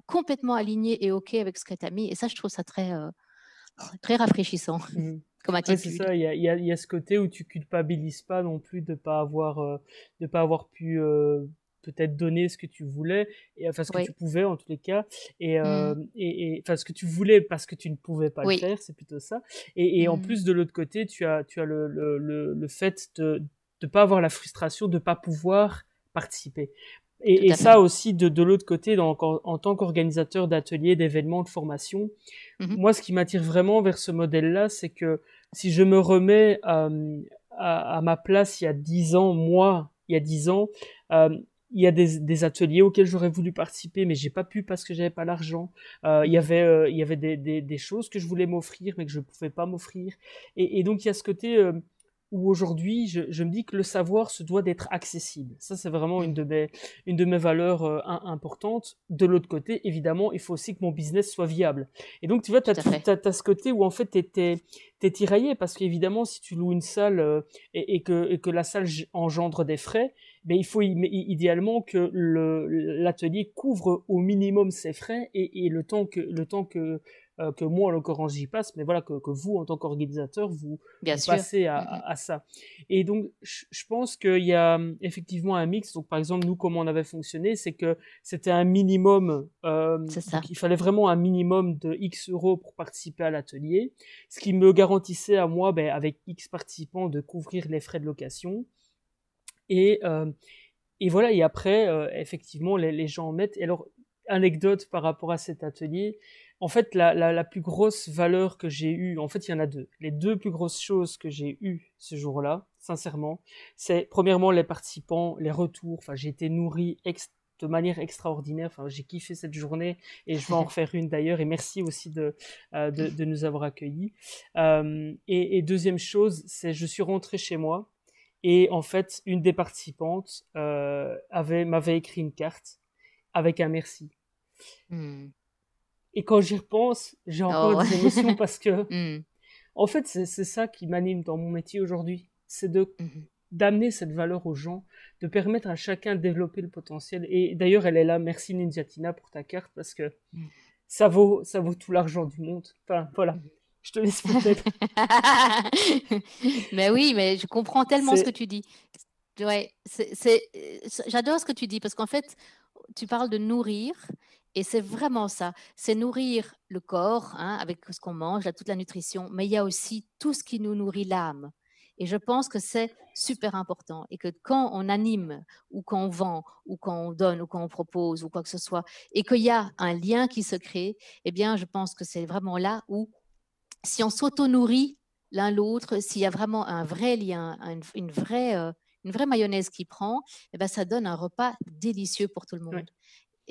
Speaker 2: complètement aligné et OK avec ce que tu as mis. Et ça, je trouve ça très, euh, ah. très rafraîchissant
Speaker 1: c'est ça, il y a, ce côté où tu culpabilises pas non plus de pas avoir, euh, de pas avoir pu euh, peut-être donner ce que tu voulais, et, enfin ce que tu pouvais en tous les cas, mmh. et, enfin ce que tu voulais parce que tu ne pouvais pas le faire, c'est plutôt ça. Et, en mmh. plus de l'autre côté, tu as, tu as le, le, le, le fait de ne pas avoir la frustration de pas pouvoir participer. Et, et ça aussi, de, de l'autre côté, en, tant qu'organisateur d'ateliers, d'événements, de formations, mhm. moi, ce qui m'attire vraiment vers ce modèle-là, c'est que si je me remets euh, à, à, ma place il y a dix ans, moi, il y a dix ans, euh, il y a des, des, ateliers auxquels j'aurais voulu participer, mais j'ai pas pu parce que j'avais pas l'argent. Euh, il y mhm. avait, il y avait des, des, des, choses que je voulais m'offrir, mais que je pouvais pas m'offrir. Et, et donc il y a ce côté, où aujourd'hui je, me dis que le savoir se doit d'être accessible. Ça, c'est vraiment une de mes, une de mes valeurs euh, importantes. De l'autre côté, évidemment, il faut aussi que mon business soit viable. Et donc, tu vois, tu as, ce côté où en fait, tu es, tiraillé parce qu'évidemment, si tu loues une salle euh, et, que, et, que, la salle engendre des frais, mais ben, il faut idéalement que l'atelier couvre au minimum ses frais et, et le temps que, le temps que euh, que moi, en l'occurrence, j'y passe, mais voilà, que, que vous, en tant qu'organisateur, vous, passez mm, mm. à, ça. Et donc, je pense qu'il y a euh, effectivement un mix. Donc, par exemple, nous, comment on avait fonctionné, c'est que c'était un minimum, euh, il fallait vraiment un minimum de X euros pour participer à l'atelier, ce qui me garantissait à moi, ben, avec X participants, de couvrir les frais de location. Et, euh, et voilà, et après, effectivement, les, gens en mettent. alors, anecdote par rapport à cet atelier, en fait, la, plus grosse valeur que j'ai eue, en fait, il y en a deux. Les deux plus grosses choses que j'ai eues ce jour-là, sincèrement, c'est premièrement les participants, les retours. Enfin, j'ai été nourri de manière extraordinaire. Enfin, j'ai kiffé cette journée et je vais en refaire une d'ailleurs. Et merci aussi de, euh, de, nous avoir accueillis. Euh, et, deuxième chose, c'est je suis rentré chez moi et en fait, une des participantes euh, avait m'avait écrit une carte avec un merci. Hmm. Et quand j'y repense, j'ai encore oh. des émotions parce que, hmm. en fait, c'est ça qui m'anime dans mon métier aujourd'hui. C'est de mhm. d'amener cette valeur aux gens, de permettre à chacun de développer le potentiel. Et d'ailleurs, elle est là. Merci Ninjatina pour ta carte parce que mhm. ça vaut ça vaut tout l'argent du monde. Enfin, voilà. Mhm.
Speaker 2: Je te laisse peut-être. mais oui, mais je comprends tellement ce que tu dis. Ouais, c'est, euh, j'adore ce que tu dis parce qu'en fait, tu parles de nourrir et c'est vraiment ça, c'est nourrir le corps hein, avec ce qu'on mange, toute la nutrition, mais il y a aussi tout ce qui nous nourrit l'âme. Et je pense que c'est super important et que quand on anime ou quand on vend ou quand on donne ou quand on propose ou quoi que ce soit et qu'il y a un lien qui se crée, eh bien, je pense que c'est vraiment là où, si on s'auto-nourrit l'un l'autre, s'il y a vraiment un vrai lien, une, vraie... Euh, une vraie mayonnaise qui prend, eh ben, ça donne un repas délicieux pour tout le monde.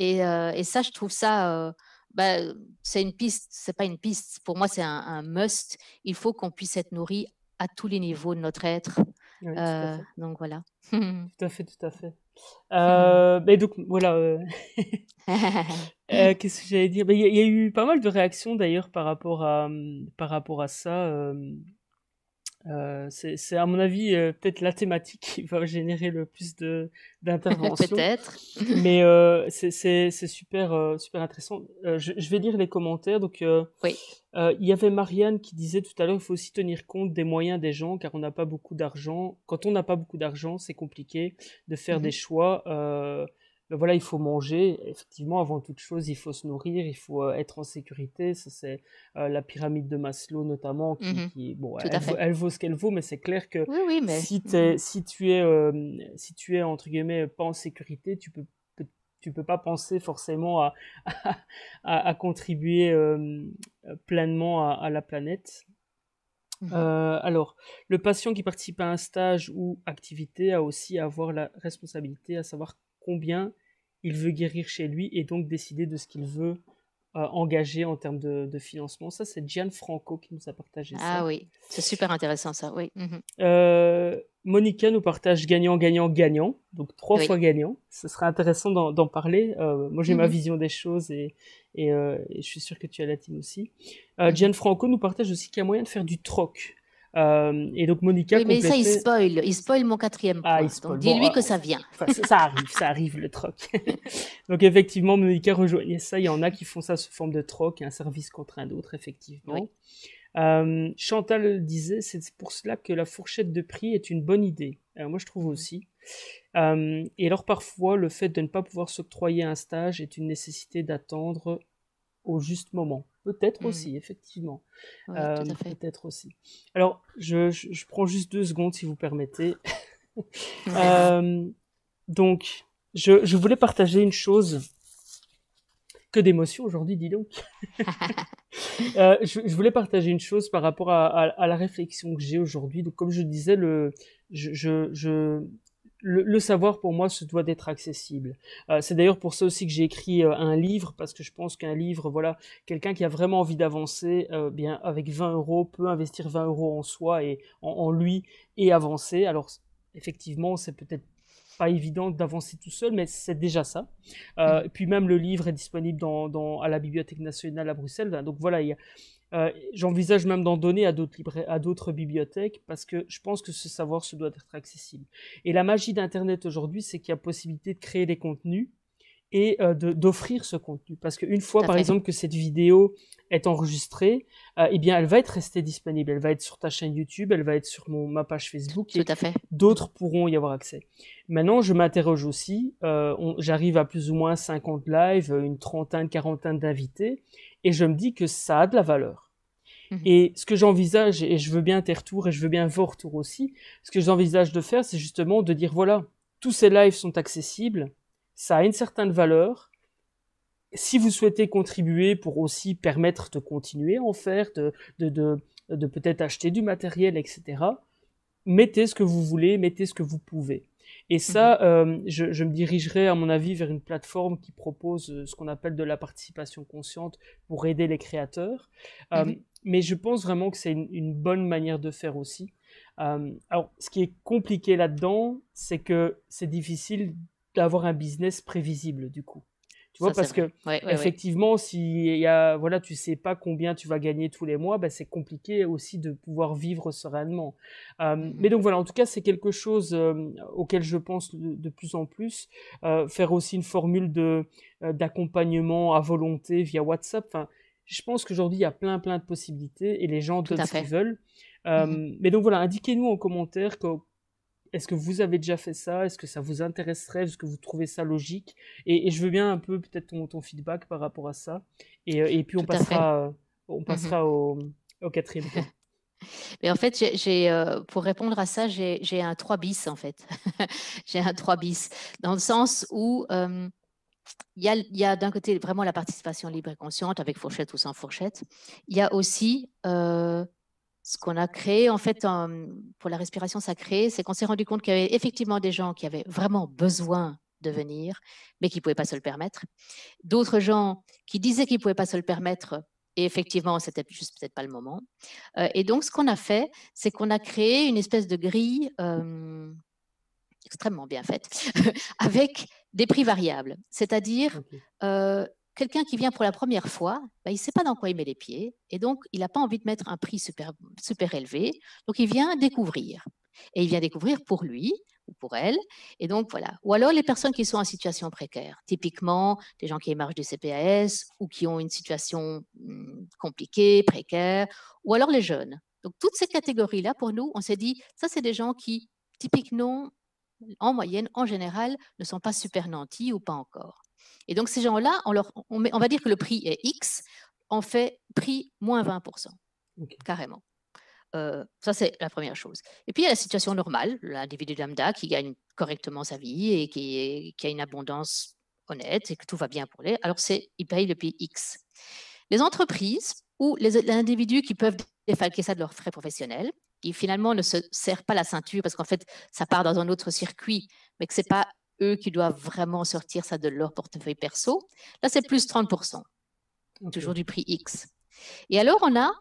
Speaker 2: Euh, et, ça, je trouve ça, euh, bah, c'est une piste, c'est pas une piste, pour moi, c'est un, must. Il faut qu'on puisse être nourri à tous les niveaux de notre être. Euh, donc voilà. tout à fait, tout à fait. mais donc voilà.
Speaker 1: Qu'est-ce que j'allais dire bah, Il y, a eu pas mal de réactions d'ailleurs par rapport à hum, par rapport à ça. Hum, euh, c'est à mon avis euh, peut-être la thématique qui va générer le plus de d'interventions. peut-être. Mais euh, c'est super super intéressant. Je, vais lire les commentaires. Donc il y avait Marianne qui disait tout à l'heure, il faut aussi tenir compte des moyens des gens car on n'a pas beaucoup d'argent. Quand on n'a pas beaucoup d'argent, c'est compliqué de faire mmh des choix voilà, il faut manger. Effectivement, avant toute chose, il faut se nourrir, il faut euh, être en sécurité. Ça, c'est euh, la pyramide de Maslow, notamment, qui, mhm. bon, elle, vaut, ce qu'elle vaut, mais c'est clair que oui, si, mhm. es, si, tu es, euh, si es, entre guillemets, pas en sécurité, tu peux tu peux pas penser forcément à, contribuer pleinement à, la planète. Mhm. alors, le patient qui participe à un stage ou activité a aussi à avoir la responsabilité, à savoir combien il veut guérir chez lui et donc décider de ce qu'il veut euh, engager en termes de, financement. Ça, c'est Gianfranco
Speaker 2: qui nous a partagé ah ça. Ah oui, c'est super intéressant ça, oui. Mhm.
Speaker 1: Euh, Monica nous partage gagnant, gagnant, gagnant, donc trois fois gagnant. Ce sera intéressant d'en parler. Euh, moi, j'ai ma mhm. vision des choses et, et, je suis sûr que tu as la team aussi. Mhm. Gianfranco nous partage aussi qu'il y a moyen de faire du troc euh, et donc Monica. Oui, mais ça, il spoil.
Speaker 2: Il spoil mon quatrième.
Speaker 1: Ah, point. dis-lui que ça euh, vient. ça, arrive, ça arrive le troc. donc effectivement, Monica rejoignait ça. Il y en a qui font ça sous forme de troc, un service contre un autre, effectivement. Euh, Chantal disait, c'est pour cela que la fourchette de prix est une bonne idée. moi, je trouve mm-hmm. aussi. et alors parfois, le fait de ne pas pouvoir s'octroyer un stage est une nécessité d'attendre au juste moment. Peut-être mm. aussi, effectivement. Euh, peut-être aussi. Alors, je, prends juste deux secondes, si vous permettez. Euh, donc, je, voulais partager une chose. Que d'émotion aujourd'hui, dis donc. Euh, je, voulais partager une chose par rapport à, la réflexion que j'ai aujourd'hui. Donc, comme je disais, le, je, le, savoir pour moi se doit d'être accessible. Euh, c'est d'ailleurs pour ça aussi que j'ai écrit euh, un livre parce que je pense qu'un livre, voilà, quelqu'un qui a vraiment envie d'avancer, euh, bien avec 20 euros peut investir 20 euros en soi et en, lui et avancer. Alors effectivement, c'est peut-être pas évident d'avancer tout seul, mais c'est déjà ça. Mmh. puis même le livre est disponible à la Bibliothèque nationale à Bruxelles. Donc voilà, il y a, euh, j'envisage même d'en donner à d'autres bibliothèques parce que je pense que ce savoir se doit être accessible. Et la magie d'Internet aujourd'hui, c'est qu'il y a possibilité de créer des contenus et euh, d'offrir ce contenu. Parce qu'une fois, par exemple, que cette vidéo est enregistrée, euh, eh bien, elle va être restée disponible. Elle va être sur ta chaîne YouTube, elle va être sur ma page Facebook. Tout à fait. D'autres pourront y avoir accès. Maintenant, je m'interroge aussi. J'arrive à plus ou moins 50 lives, une trentaine, quarantaine d'invités et je me dis que ça a de la valeur. Mhm. Et ce que j'envisage, et je veux bien tes retours et je veux bien vos retours aussi, ce que j'envisage de faire, c'est justement de dire voilà, tous ces lives sont accessibles, ça a une certaine valeur. Si vous souhaitez contribuer pour aussi permettre de continuer à en faire, de, de, de peut-être acheter du matériel, etc., mettez ce que vous voulez, mettez ce que vous pouvez. Et mmh. ça, euh, je, me dirigerai, à mon avis, vers une plateforme qui propose euh, ce qu'on appelle de la participation consciente pour aider les créateurs. Euh, mmh. mais je pense vraiment que c'est une, bonne manière de faire aussi. alors, ce qui est compliqué là-dedans, c'est que c'est difficile d'avoir un business prévisible, du coup. Tu vois, parce que effectivement, si y a, voilà, tu sais pas combien tu vas gagner tous les mois, bah, c'est compliqué aussi de pouvoir vivre sereinement. Euh, mm-hmm. Mais donc voilà, en tout cas, c'est quelque chose euh, auquel je pense de, plus en plus. Euh, faire aussi une formule de d'accompagnement à volonté via WhatsApp. Enfin, je pense qu'aujourd'hui, il y a plein, plein de possibilités et les gens donnent ce qu'ils veulent. Mm-hmm. Mais donc voilà, indiquez-nous en commentaire est-ce que vous avez déjà fait ça Est-ce que ça vous intéresserait Est-ce que vous trouvez ça logique et, je veux bien un peu peut-être ton, ton, feedback par rapport à ça. Et, euh, puis on passera, euh, on passera mm-hmm. au,
Speaker 2: quatrième. Mais en fait, j'ai, euh, pour répondre à ça, j'ai, un 3 bis, en fait. j'ai un 3 bis, dans le sens où il y, a, d'un côté vraiment la participation libre et consciente, avec fourchette ou sans fourchette. Il y a aussi ce qu'on a créé, en fait, pour la respiration sacrée, c'est qu'on s'est rendu compte qu'il y avait effectivement des gens qui avaient vraiment besoin de venir, mais qui ne pouvaient pas se le permettre. D'autres gens qui disaient qu'ils ne pouvaient pas se le permettre, et effectivement, c'était juste peut-être pas le moment. Euh, et donc, ce qu'on a fait, c'est qu'on a créé une espèce de grille euh, extrêmement bien faite, avec des prix variables. C'est-à-dire, euh, quelqu'un qui vient pour la première fois, bah, il ne sait pas dans quoi il met les pieds, et donc il n'a pas envie de mettre un prix super, super élevé, donc il vient découvrir. Et il vient découvrir pour lui ou pour elle, et donc voilà. Ou alors les personnes qui sont en situation précaire, typiquement des gens qui émargent du CPAS ou qui ont une situation hmm, compliquée, précaire, ou alors les jeunes. Donc toutes ces catégories-là, pour nous, on s'est dit, ça c'est des gens qui, typiquement, en moyenne, en général, ne sont pas super nantis ou pas encore. Et donc, ces gens-là, on, leur, on, met, on va dire que le prix est X, on fait prix moins 20%, carrément. Euh, ça, c'est la première chose. Et puis, il y a la situation normale, l'individu lambda qui gagne correctement sa vie et qui, qui, a une abondance honnête et que tout va bien pour lui. Alors, il paye le prix X. Les entreprises ou les, individus qui peuvent défalquer ça de leurs frais professionnels, qui finalement ne se serrent pas la ceinture parce qu'en fait, ça part dans un autre circuit, mais que ce n'est pas qui doivent vraiment sortir ça de leur portefeuille perso. Là, c'est plus 30%, toujours du prix X. Et alors, on a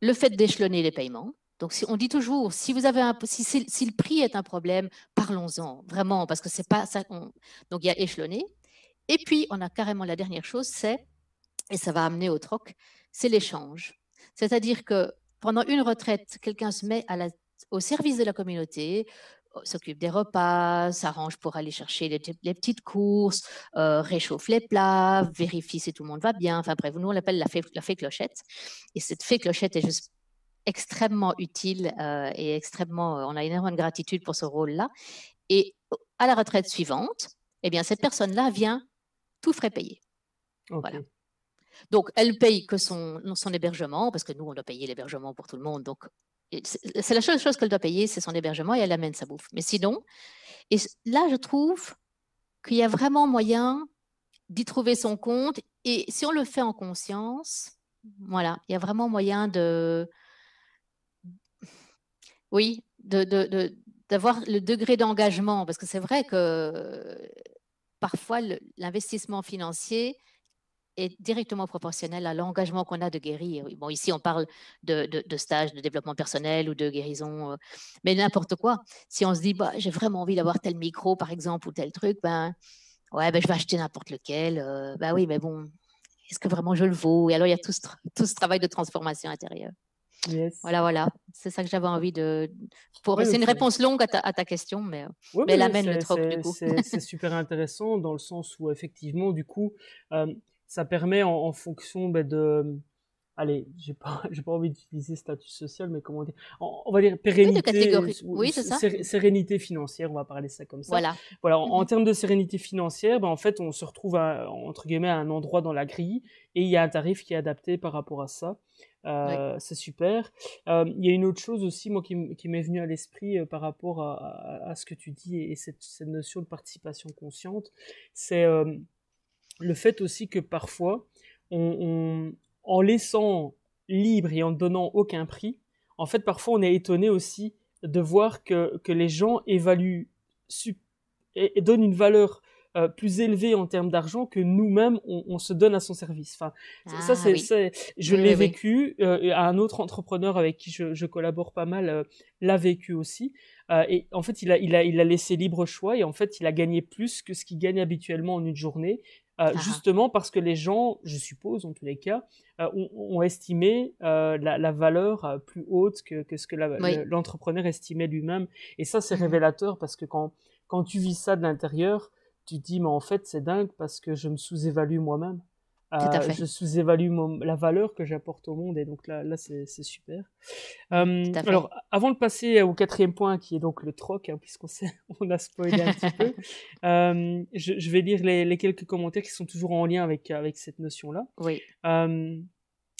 Speaker 2: le fait d'échelonner les paiements. Donc, si, on dit toujours, si, vous avez un, si, si, le prix est un problème, parlons-en, vraiment, parce que c'est pas ça. Donc, il y a échelonner. Et puis, on a carrément la dernière chose, c'est, et ça va amener au troc, c'est l'échange. C'est-à-dire que pendant une retraite, quelqu'un se met à la, au service de la communauté, Oh, s'occupe des repas, s'arrange pour aller chercher les, petites courses, euh, réchauffe les plats, vérifie si tout le monde va bien. Enfin bref, nous on l'appelle la fée, la clochette. Et cette fée clochette est juste extrêmement utile euh, et extrêmement, euh, on a énormément de gratitude pour ce rôle-là. Et à la retraite suivante, eh bien cette personne-là vient tout frais payé. Voilà. Donc, elle paye que son, son hébergement, parce que nous, on doit payer l'hébergement pour tout le monde, donc c'est la seule chose qu'elle doit payer, c'est son hébergement et elle amène sa bouffe. Mais sinon, et là, je trouve qu'il y a vraiment moyen d'y trouver son compte. Et si on le fait en conscience, voilà, il y a vraiment moyen de, oui, d'avoir le degré d'engagement, parce que c'est vrai que euh, parfois l'investissement financier est directement proportionnel à l'engagement qu'on a de guérir. Bon, ici, on parle de, de, de stages de développement personnel ou de guérison, euh, mais n'importe quoi. Si on se dit, bah, j'ai vraiment envie d'avoir tel micro, par exemple, ou tel truc, ben, ouais, ben, je vais acheter n'importe lequel. Euh, ben oui, mais bon, est-ce que vraiment je le vaux Et alors, il y a tout ce, travail de transformation intérieure. Voilà, voilà. C'est ça que j'avais envie de. Pour... c'est une réponse longue à ta, question, mais, euh, mais elle amène le troc, du coup. C'est
Speaker 1: super intéressant dans le sens où, effectivement, du coup, ça permet en, fonction ben, de euh, allez, j'ai pas, j'ai pas envie d'utiliser statut social, mais comment dire, on, va dire pérennité, oui, c'est ça. sérénité financière, on va parler ça comme ça. Voilà. Voilà, en, mhm. termes de sérénité financière, ben, en fait, on se retrouve à, entre guillemets à un endroit dans la grille et il y a un tarif qui est adapté par rapport à ça. Euh, c'est super. Euh, il y a une autre chose aussi, moi, qui, m'est venue à l'esprit par rapport à, ce que tu dis et, cette, notion de participation consciente, c'est le fait aussi que parfois, on, en laissant libre et en donnant aucun prix, en fait, parfois, on est étonné aussi de voir que, les gens évaluent et, donnent une valeur euh, plus élevée en termes d'argent que nous-mêmes on, se donne à son service. Enfin, ça ah c'est, je l'ai vécu. Euh, un autre entrepreneur avec qui je, collabore pas mal euh, l'a vécu aussi. et en fait, il a, il il a laissé libre choix et en fait, il a gagné plus que ce qu'il gagne habituellement en une journée. Euh, ah ah. justement parce que les gens, je suppose en tous les cas, euh, ont, estimé euh, la, valeur plus haute que, ce que l'entrepreneur estimait lui-même. Et ça, c'est mmh. révélateur parce que quand, quand tu vis ça de l'intérieur, tu te dis, mais en fait, c'est dingue parce que je me sous-évalue moi-même. Euh, je sous-évalue la valeur que j'apporte au monde et donc là, là c'est super. Euh, alors, avant de passer au quatrième point qui est donc le troc, hein, puisqu'on on a spoilé un petit peu, euh, je, vais lire les, quelques commentaires qui sont toujours en lien avec, avec cette notion-là. Oui.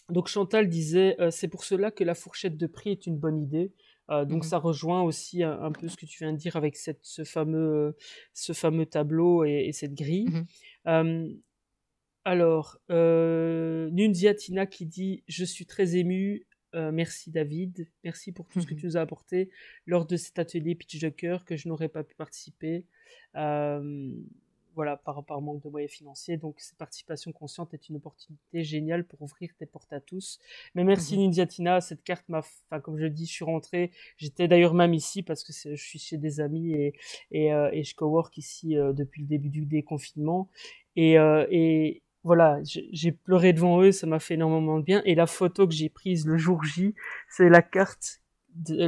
Speaker 1: donc Chantal disait, c'est pour cela que la fourchette de prix est une bonne idée. donc mhm. ça rejoint aussi un, peu ce que tu viens de dire avec cette, ce, fameux, ce fameux tableau et, cette grille. Mhm. Alors, euh, Nunziatina qui dit Je suis très ému. Euh, merci David. Merci pour tout ce que mhm. tu nous as apporté lors de cet atelier Pitch Joker que je n'aurais pas pu participer. Euh, voilà, par, manque de moyens financiers. Donc, cette participation consciente est une opportunité géniale pour ouvrir tes portes à tous. Mais merci mhm. Nunziatina. Cette carte m'a. Enfin, comme je dis, je suis rentré. J'étais d'ailleurs même ici parce que je suis chez des amis et, et, je ici depuis le début du déconfinement. et voilà, j'ai pleuré devant eux, ça m'a fait énormément de bien. Et la photo que j'ai prise le jour J, c'est la carte.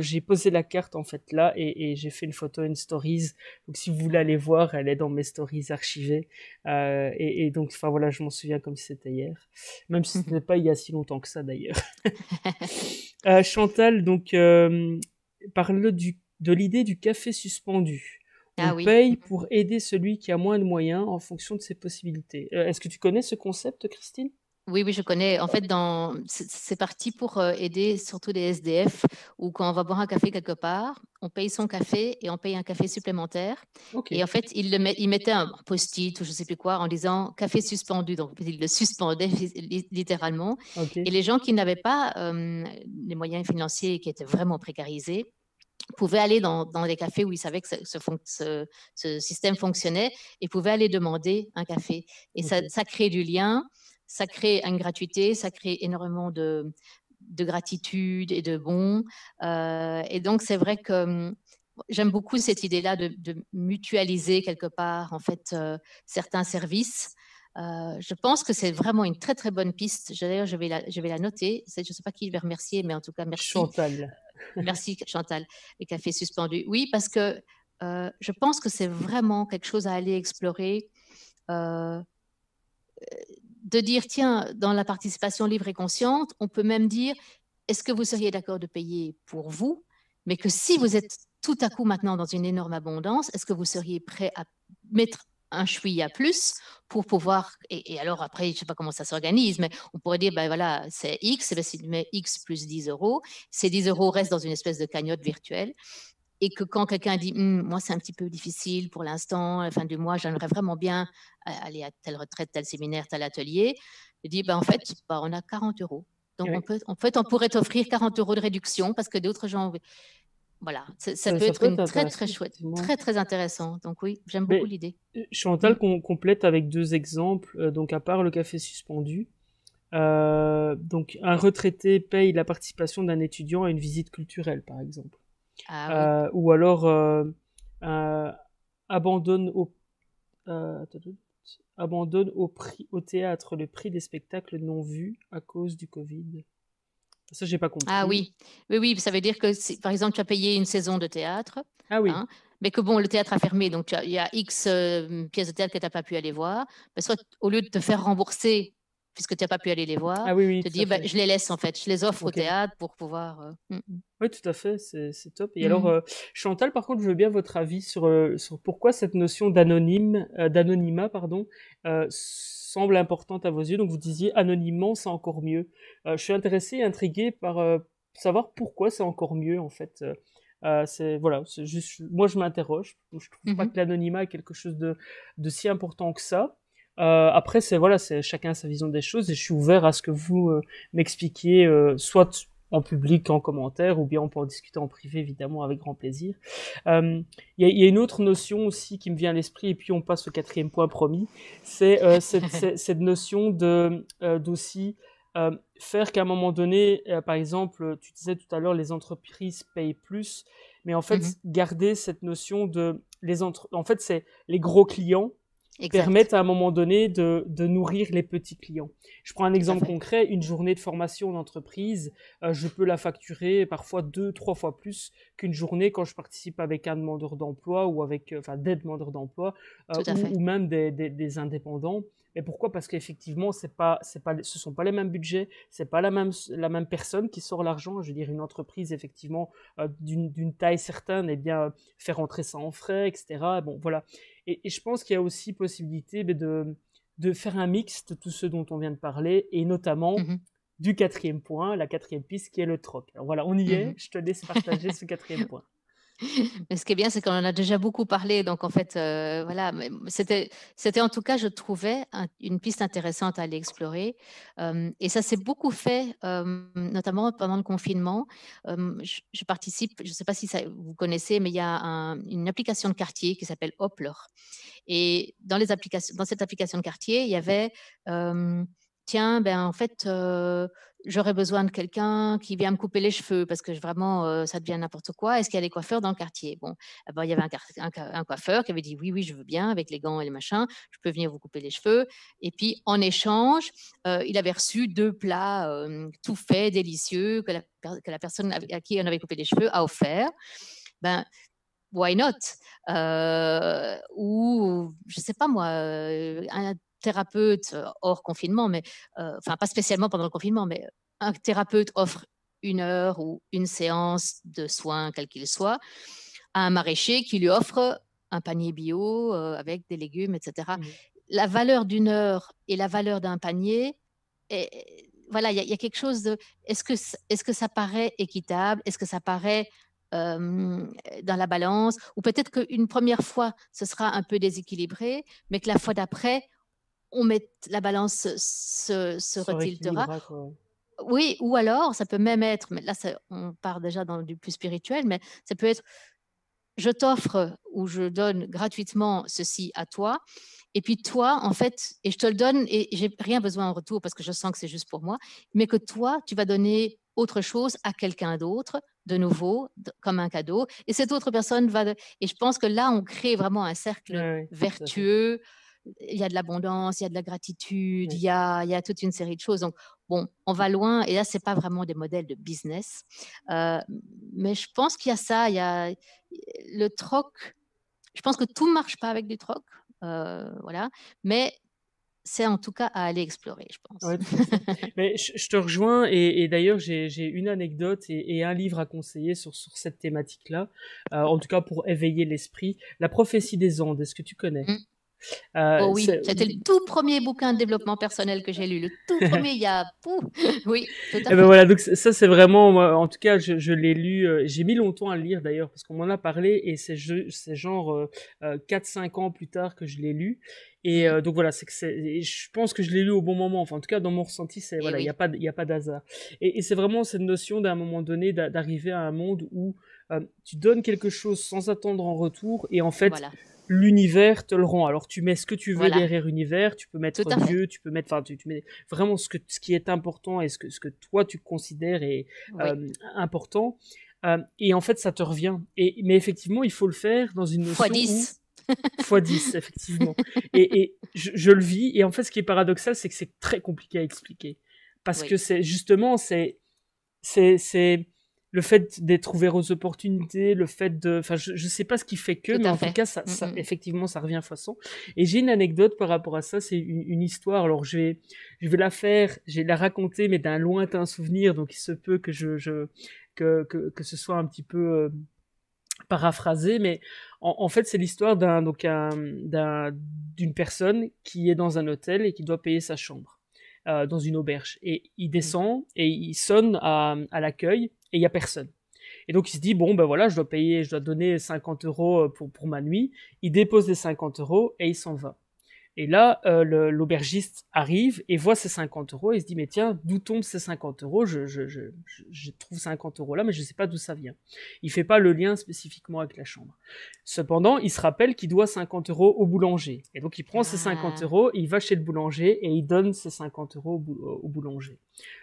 Speaker 1: J'ai posé la carte en fait là et, j'ai fait une photo, une stories. Donc si vous voulez aller voir, elle est dans mes stories archivées. Euh, et, donc, enfin voilà, je m'en souviens comme si c'était hier, même si ce mhm. n'est pas il y a si longtemps que ça d'ailleurs. Euh, Chantal, donc euh, parle de l'idée du café suspendu on ah paye pour aider celui qui a moins de moyens en fonction de ses possibilités. Euh, est-ce que tu
Speaker 2: connais ce concept, Christine oui, oui, je connais. En fait, dans... c'est parti pour euh, aider surtout les SDF où quand on va boire un café quelque part, on paye son café et on paye un café supplémentaire. Et en fait, il, le il mettait un post-it ou je ne sais plus quoi en disant café suspendu. Donc, il le suspendait littéralement. Et les gens qui n'avaient pas euh, les moyens financiers et qui étaient vraiment précarisés, pouvait aller dans, dans les cafés où il savait que ce, ce, système fonctionnait et pouvait aller demander un café. Et ça, crée du lien, ça crée une gratuité, ça crée énormément de, gratitude et de bon. Euh, et donc, c'est vrai que hum, j'aime beaucoup cette idée-là de, mutualiser quelque part, en fait, euh, certains services. Euh, je pense que c'est vraiment une très très bonne piste. D'ailleurs, je, vais la, je vais la noter. Je ne sais pas qui je vais remercier, mais en tout cas, merci. Chantal. Merci Chantal, les café suspendu. Oui, parce que euh, je pense que c'est vraiment quelque chose à aller explorer. Euh, euh, de dire, tiens, dans la participation libre et consciente, on peut même dire, est-ce que vous seriez d'accord de payer pour vous, mais que si vous êtes tout à coup maintenant dans une énorme abondance, est-ce que vous seriez prêt à mettre un chouïa plus pour pouvoir, et, alors après, je ne sais pas comment ça s'organise, mais on pourrait dire, ben voilà, c'est X, c'est ben si X plus 10 euros, ces 10 euros restent dans une espèce de cagnotte virtuelle, et que quand quelqu'un dit, hum, moi c'est un petit peu difficile pour l'instant, à la fin du mois, j'aimerais vraiment bien euh, aller à telle retraite, tel séminaire, tel atelier, je dis, ben en fait, ben on a 40 euros. Donc, en fait, on pourrait offrir 40 euros de réduction parce que d'autres gens voilà, ça, peut être, très très chouette, très très intéressant. Donc oui, j'aime beaucoup l'idée. Chantal,
Speaker 1: qu'on mm. complète avec deux exemples. Euh, donc à part le café suspendu, euh, donc un retraité paye la participation d'un étudiant à une visite culturelle, par exemple, ah euh, ou alors abandonne au abandonne au au théâtre le prix des spectacles non vus à cause du Covid. Ça, j'ai pas compris. Ah oui,
Speaker 2: oui, oui, ça veut dire que, par exemple, tu as payé une saison de théâtre. Ah oui. Hein, mais que bon, le théâtre a fermé, donc il y a X euh, pièces de théâtre que tu n'as pas pu aller voir. Ben, soit, au lieu de te faire rembourser, puisque tu n'as pas pu aller les voir, ah tu te dis, ben, je les laisse en fait, je les offre au théâtre pour pouvoir. Euh,
Speaker 1: mm, mm. Oui, tout à fait, c'est top. Et mm. alors, euh, Chantal, par contre, je veux bien votre avis sur, sur pourquoi cette notion d'anonyme, d'anonymat, pardon, semble importante à vos yeux. Donc vous disiez anonymement, c'est encore mieux. Euh, je suis intéressé intrigué par euh, savoir pourquoi c'est encore mieux en fait. Euh, c'est voilà, c'est juste moi je m'interroge. Je trouve pas mhm. que l'anonymat est quelque chose de, si important que ça. après c'est voilà, c'est chacun sa vision des choses et je suis ouvert à ce que vous m'expliquiez, soit en public, en commentaire, ou bien on peut en discuter en privé, évidemment, avec grand plaisir. Euh, il y, a une autre notion aussi qui me vient à l'esprit, et puis on passe au quatrième point promis, c'est euh, cette, notion de euh, d'aussi faire qu'à un moment donné, par exemple, tu disais tout à l'heure, les entreprises payent plus, mais en fait, mm-hmm. garder cette notion de les entre... en fait, c'est les gros clients permettent à un moment donné de, nourrir les petits clients. Je prends un exemple concret, une journée de formation d'entreprise, euh, je peux la facturer parfois deux, trois fois plus qu'une journée quand je participe avec un demandeur d'emploi ou avec, euh, enfin, des demandeurs d'emploi euh, ou, même des, indépendants. Mais pourquoi Parce qu'effectivement, c'est pas, c'est pas, ce sont pas les mêmes budgets, ce n'est pas la même, la même personne qui sort l'argent. Je veux dire, une entreprise effectivement d'une, taille certaine, et eh bien faire rentrer ça en frais, etc. Bon, voilà et, je pense qu'il y a aussi possibilité ben, de, faire un mix de tout ce dont on vient de parler, et notamment mhm. du quatrième point, la quatrième piste qui est le troc. Alors voilà, on y est, mhm. je te laisse partager ce quatrième point.
Speaker 2: Mais ce qui est bien, c'est qu'on en a déjà beaucoup parlé. Donc, en fait, euh, voilà, c'était en tout cas, je trouvais, une piste intéressante à aller explorer. Euh, et ça s'est beaucoup fait, euh, notamment pendant le confinement. Je, participe, je ne sais pas si ça, vous connaissez, mais il y a une application de quartier qui s'appelle Hopler. Et dans, les applications, dans cette application de quartier, il y avait, tiens, ben, en fait j'aurais besoin de quelqu'un qui vient me couper les cheveux parce que vraiment euh, ça devient n'importe quoi. Est-ce qu'il y a des coiffeurs dans le quartier Bon, ah ben, il y avait un, coiffeur qui avait dit oui, oui, je veux bien avec les gants et les machins, je peux venir vous couper les cheveux. Et puis en échange, euh, il avait reçu deux plats euh, tout faits, délicieux que la, personne à qui on avait coupé les cheveux a offert. Ben, why not Ou je sais pas moi, un thérapeute euh, hors confinement, mais euh, enfin pas spécialement pendant le confinement, mais euh, un thérapeute offre une heure ou une séance de soins, quel qu'il soit, à un maraîcher qui lui offre un panier bio avec des légumes, etc. Mmh la valeur d'une heure et la valeur d'un panier, et voilà, il y, a quelque chose de. Est-ce que, est que ça paraît équitable Est-ce que ça paraît dans la balance Ou peut-être qu'une première fois, ce sera un peu déséquilibré, mais que la fois d'après, on met la balance euh, se, se retiltera. Oui, ou alors, ça peut même être, mais là, on part déjà dans du plus spirituel, mais ça peut être, je t'offre ou je donne gratuitement ceci à toi, et puis toi, en fait, et je te le donne, et j'ai rien besoin en retour parce que je sens que c'est juste pour moi, mais que toi, tu vas donner autre chose à quelqu'un d'autre, de nouveau, comme un cadeau, et cette autre personne va... Et je pense que là, on crée vraiment un cercle vertueux il y a de l'abondance, il y a de la gratitude, il, y a, toute une série de choses. Donc, bon, on mmh. va loin. Et là, c'est pas vraiment des modèles de business. Euh, mais je pense qu'il y a ça. Il y a le troc. Je pense que tout ne marche pas avec du troc. Euh, voilà. Mais c'est en tout cas à aller explorer, je pense.
Speaker 1: mais je, te rejoins et, d'ailleurs j'ai une anecdote et, un livre à conseiller sur, cette thématique-là, euh, en tout cas pour éveiller l'esprit. La prophétie des Andes, est-ce que tu connais mmh. Euh, oh oui, c'était le
Speaker 2: tout premier bouquin de développement personnel que j'ai lu. Le tout premier, il y a. oui, tout à Et eh ben voilà, donc
Speaker 1: ça, c'est vraiment. en tout cas, je, l'ai lu. Euh, j'ai mis longtemps à le lire d'ailleurs, parce qu'on m'en a parlé, et c'est genre 4-5 euh, ans plus tard que je l'ai lu. Et donc voilà, c'est que je pense que je l'ai lu au bon moment. Enfin, en tout cas, dans mon ressenti, c'est eh voilà, il n'y a pas, il a pas d'hasard. Et, et c'est vraiment cette notion d'un moment donné d'arriver à un monde où tu donnes quelque chose sans attendre en retour, et en fait, voilà l'univers te le rend. Alors tu mets ce que tu veux derrière l'univers, tu peux mettre Dieu, tu peux mettre, enfin tu, tu, mets vraiment ce que ce qui est important et ce que ce que toi tu considères est euh, important. Euh, et en fait ça te revient. Et mais effectivement il faut le faire dans une notion fois 10 x 10 effectivement. et, je, le vis. Et en fait ce qui est paradoxal c'est que c'est très compliqué à expliquer parce que c'est justement c'est c'est le fait d'être ouvert aux opportunités, le fait de, enfin, je, ne sais pas ce qui fait que, mais en tout cas, ça, ça mm, mm. effectivement, ça revient façon. Et j'ai une anecdote par rapport à ça, c'est une, histoire. Alors, je vais, je vais la faire, je vais la raconter, mais d'un lointain souvenir, donc il se peut que je, que, que, que, ce soit un petit peu euh, paraphrasé, mais en, fait, c'est l'histoire d'un, donc, d'un, d'une personne qui est dans un hôtel et qui doit payer sa chambre. Euh, dans une auberge. Et il mmh. descend et il sonne à, l'accueil et il y a personne. Et donc il se dit, bon, ben voilà, je dois payer, je dois donner 50 euros euh, pour, pour ma nuit. Il dépose les 50 euros et il s'en va. Et là, euh, l'aubergiste arrive et voit ces 50 euros et se dit, mais tiens, d'où tombent ces 50 euros je, trouve 50 euros là, mais je ne sais pas d'où ça vient. Il ne fait pas le lien spécifiquement avec la chambre. Cependant, il se rappelle qu'il doit 50 euros au boulanger. Et donc, il prend ces 50 ah. euros, il va chez le boulanger et il donne ces 50 euros au, boulanger.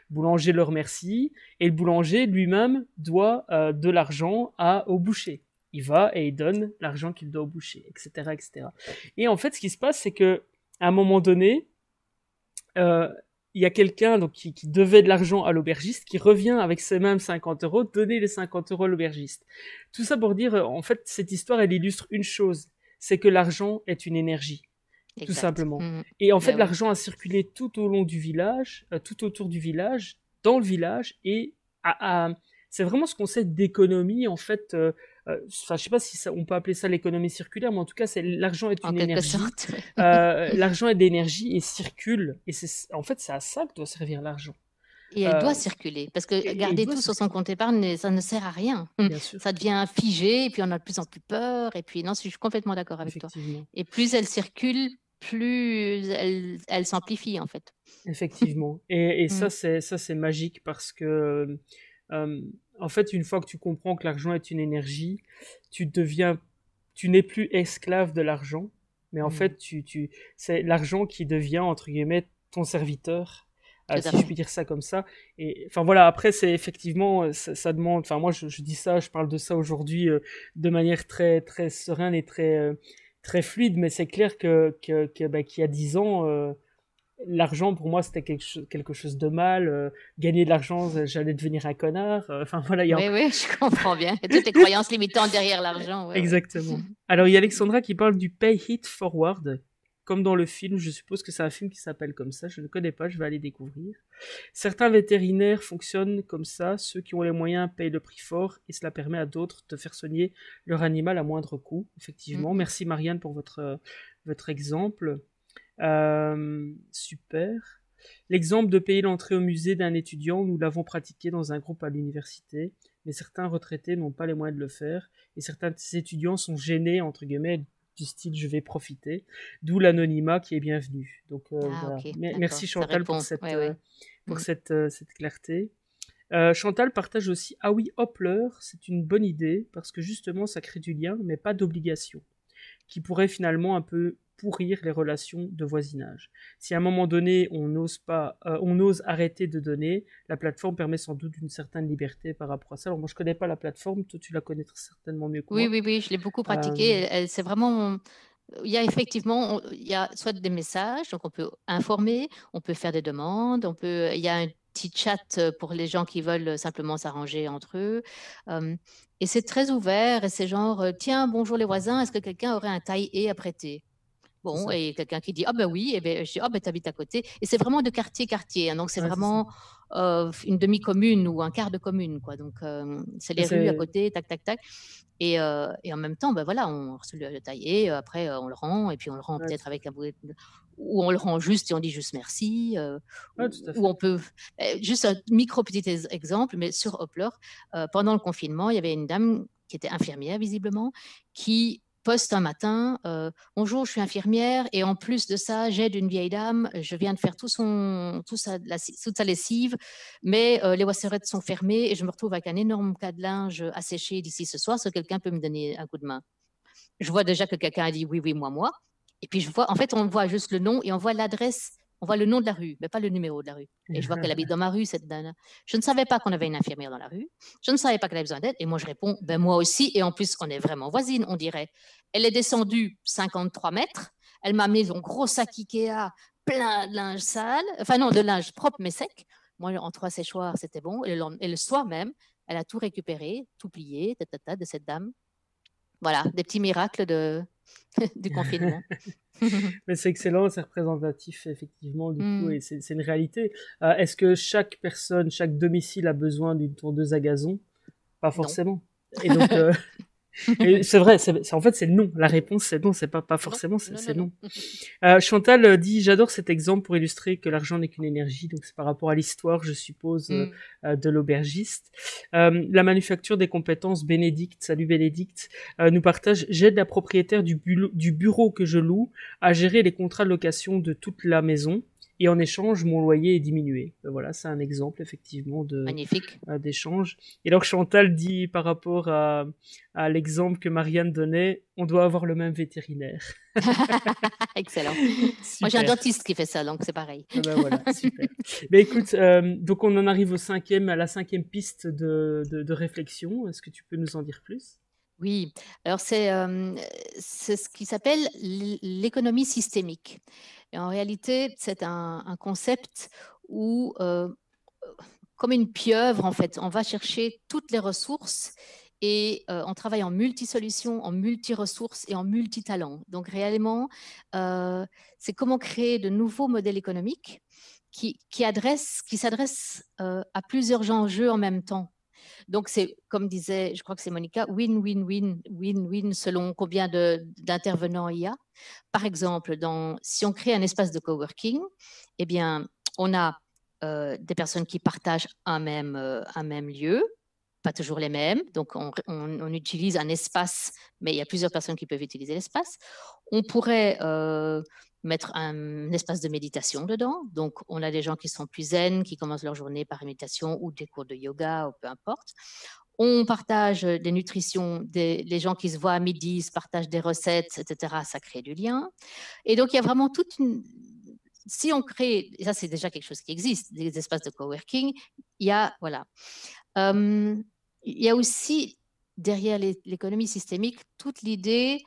Speaker 1: Le boulanger le remercie et le boulanger lui-même doit euh, de l'argent au boucher il va et il donne l'argent qu'il doit au boucher, etc., etc. Et en fait, ce qui se passe, c'est que à un moment donné, euh, il y a quelqu'un donc qui, devait de l'argent à l'aubergiste qui revient avec ses mêmes 50 euros, donner les 50 euros à l'aubergiste. Tout ça pour dire, euh, en fait, cette histoire, elle illustre une chose, c'est que l'argent est une énergie. Tout simplement. Mmh. Et en fait, ben l'argent a circulé tout au long du village, euh, tout autour du village, dans le village, et c'est vraiment ce qu'on sait d'économie, en fait, euh, je ne sais pas si on peut appeler ça l'économie circulaire, mais en tout cas, c'est l'argent est une énergie. Euh, l'argent est d'énergie et circule. Et c'est, en fait, c'est à ça que doit servir l'argent.
Speaker 2: Et elle doit euh, circuler, parce que garder tout sur son compte épargne, ça ne sert à rien. Ça devient figé, et puis on a de plus en plus peur. Et puis, non, je suis complètement d'accord avec toi. Et plus elle circule, plus elle, s'amplifie, en fait. Effectivement.
Speaker 1: Et, ça, mm. c'est, ça, c'est magique, parce que en fait, une fois que tu comprends que l'argent est une énergie, tu deviens, tu n'es plus esclave de l'argent, mais en mm. fait, tu, c'est l'argent qui devient entre guillemets ton serviteur, euh, si je puis dire ça comme ça. Et enfin voilà, après c'est effectivement, euh, ça, demande. Enfin moi, je, dis ça, je parle de ça aujourd'hui euh, de manière très très sereine et très très fluide, mais c'est clair que bah, qu'il y a dix ans l'argent pour moi c'était quelque chose, de mal euh, gagner de l'argent euh, j'allais devenir un connard euh, enfin
Speaker 2: voilà oui je comprends bien toutes tes croyances limitantes derrière l'argent
Speaker 1: exactement alors il y a Alexandra qui parle du pay hit forward comme dans le film je suppose que c'est un film qui s'appelle comme ça je ne connais pas je vais aller découvrir certains vétérinaires fonctionnent comme ça ceux qui ont les moyens payent le prix fort et cela permet à d'autres de faire soigner leur animal à moindre coût effectivement mm-hmm. merci Marianne pour votre votre exemple euh, super. L'exemple de payer l'entrée au musée d'un étudiant, nous l'avons pratiqué dans un groupe à l'université, mais certains retraités n'ont pas les moyens de le faire, et certains étudiants sont gênés, entre guillemets, du style je vais profiter, d'où l'anonymat qui est bienvenu. Donc euh, ah, merci Chantal pour cette, euh, pour mm. cette, cette clarté. Chantal partage aussi Ah oui, Hopler, c'est une bonne idée parce que justement ça crée du lien, mais pas d'obligation, qui pourrait finalement un peu pourrir les relations de voisinage. Si à un moment donné on n'ose pas, euh, on ose arrêter de donner, la plateforme permet sans doute une certaine liberté par rapport à ça. Alors moi je connais pas la plateforme, toi tu la connais certainement mieux que moi. Oui oui oui, je l'ai beaucoup pratiquée.
Speaker 2: Euh, c'est vraiment il y a effectivement, il y a soit des messages, donc on peut informer, on peut faire des demandes, on peut, il y a un petit chat pour les gens qui veulent simplement s'arranger entre eux. Hum, et c'est très ouvert et c'est genre, tiens, bonjour les voisins, est-ce que quelqu'un aurait un taille et à prêter Bon, et quelqu'un qui dit Ah ben oui, et eh ben, je dis Ah ben t'habites à côté. Et c'est vraiment de quartier quartier. Hein. donc c'est vraiment euh, une demi-commune ou un quart de commune. Quoi. Donc euh, c'est les rues à côté, tac, tac, tac. Et, euh, et en même temps, ben voilà, on reçoit le taillé, après on le rend, et puis on le rend peut-être avec un Ou on le rend juste et on dit juste merci. ou on peut. Eh, juste un micro petit exemple, mais sur Hopler, pendant le confinement, il y avait une dame qui était infirmière visiblement, qui un matin euh, Bonjour, je suis infirmière et en plus de ça, j'aide une vieille dame. Je viens de faire tout son, tout toute sa lessive, mais euh, les wasserettes sont fermées et je me retrouve avec un énorme cas de linge asséché d'ici ce soir. ce quelqu'un peut me donner un coup de main Je vois déjà que quelqu'un a dit oui, oui, moi, moi. Et puis je vois, en fait, on voit juste le nom et on voit l'adresse on voit le nom de la rue, mais pas le numéro de la rue. Et je vois qu'elle habite dans ma rue, cette dame. Je ne savais pas qu'on avait une infirmière dans la rue. Je ne savais pas qu'elle avait besoin d'aide. Et moi, je réponds, ben moi aussi. Et en plus, on est vraiment voisine, on dirait. Elle est descendue 53 mètres. Elle m'a mis son gros sac Ikea plein de linge sale. Enfin, non, de linge propre mais sec. Moi, en trois séchoirs, c'était bon. Et le, et le, soir même, elle a tout récupéré, tout plié, tata, de cette dame. Voilà, des petits miracles de, du confinement.
Speaker 1: Mais c'est excellent, c'est représentatif effectivement du coup mm. et c'est une réalité. Euh, est-ce que chaque personne, chaque domicile a besoin d'une tondeuse à gazon Pas forcément. Et donc, euh, c'est vrai, en fait, c'est non. La réponse, c'est non. C'est pas, forcément, c'est non. Euh, Chantal euh, dit J'adore cet exemple pour illustrer que l'argent n'est qu'une énergie. Donc, c'est par rapport à l'histoire, je suppose, euh, mm. de l'aubergiste. la manufacture des compétences, Bénédicte, salut Bénédicte, nous partage J'aide la propriétaire du bureau que je loue à gérer les contrats de location de toute la maison et en échange, mon loyer est diminué. Euh, voilà, c'est un exemple effectivement de euh, d'échange. Et alors Chantal dit par rapport à, l'exemple que Marianne donnait, on doit avoir le même vétérinaire. Excellent. Moi j'ai un dentiste qui fait ça, donc c'est pareil. Ah ben voilà, super. Mais écoute, euh, donc on en arrive au cinquième, à la cinquième piste de, réflexion. Est-ce que tu peux nous en dire plus
Speaker 2: oui, alors c'est ce qui s'appelle l'économie systémique en réalité, c'est un, concept où, euh, comme une pieuvre, en fait, on va chercher toutes les ressources et euh, on travaille en multi-solutions, en multi-ressources et en multi-talents. Donc réellement, euh, c'est comment créer de nouveaux modèles économiques qui, s'adressent à plusieurs enjeux en même temps. Donc, c'est, comme disait, je crois que c'est Monica, win-win-win, win-win selon combien d'intervenants il y a. Par exemple, dans, si on crée un espace de coworking, eh bien, on a euh, des personnes qui partagent un même, euh, un même lieu, pas toujours les mêmes. Donc, on, utilise un espace, mais il y a plusieurs personnes qui peuvent utiliser l'espace. On pourrait euh, mettre un, espace de méditation dedans. Donc, on a des gens qui sont plus zen, qui commencent leur journée par une méditation ou des cours de yoga ou peu importe. On partage des nutritions, des, les gens qui se voient à midi se partagent des recettes, etc. Ça crée du lien. Et donc, il y a vraiment toute une, si on crée, ça c'est déjà quelque chose qui existe, des espaces de coworking, il y a, voilà. Hum, il y a aussi derrière l'économie systémique toute l'idée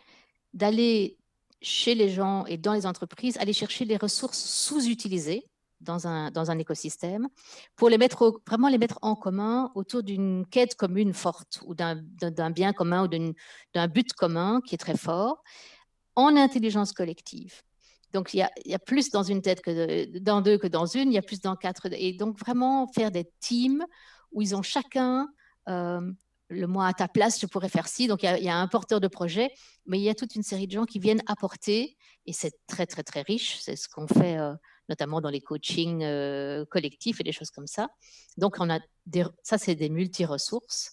Speaker 2: d'aller chez les gens et dans les entreprises, aller chercher les ressources sous-utilisées dans un, dans un écosystème pour les mettre vraiment les mettre en commun autour d'une quête commune forte ou d'un bien commun ou d'un but commun qui est très fort en intelligence collective. Donc, il y, a, plus dans une tête que dans deux que dans une, il y a plus dans quatre. Et donc, vraiment faire des teams où ils ont chacun euh, le moi à ta place, je pourrais faire ci. Donc, il y, a un porteur de projet, mais il y a toute une série de gens qui viennent apporter, et c'est très, très, très riche. C'est ce qu'on fait euh, notamment dans les coachings euh, collectifs et des choses comme ça. Donc, on a des, ça, c'est des multi-ressources.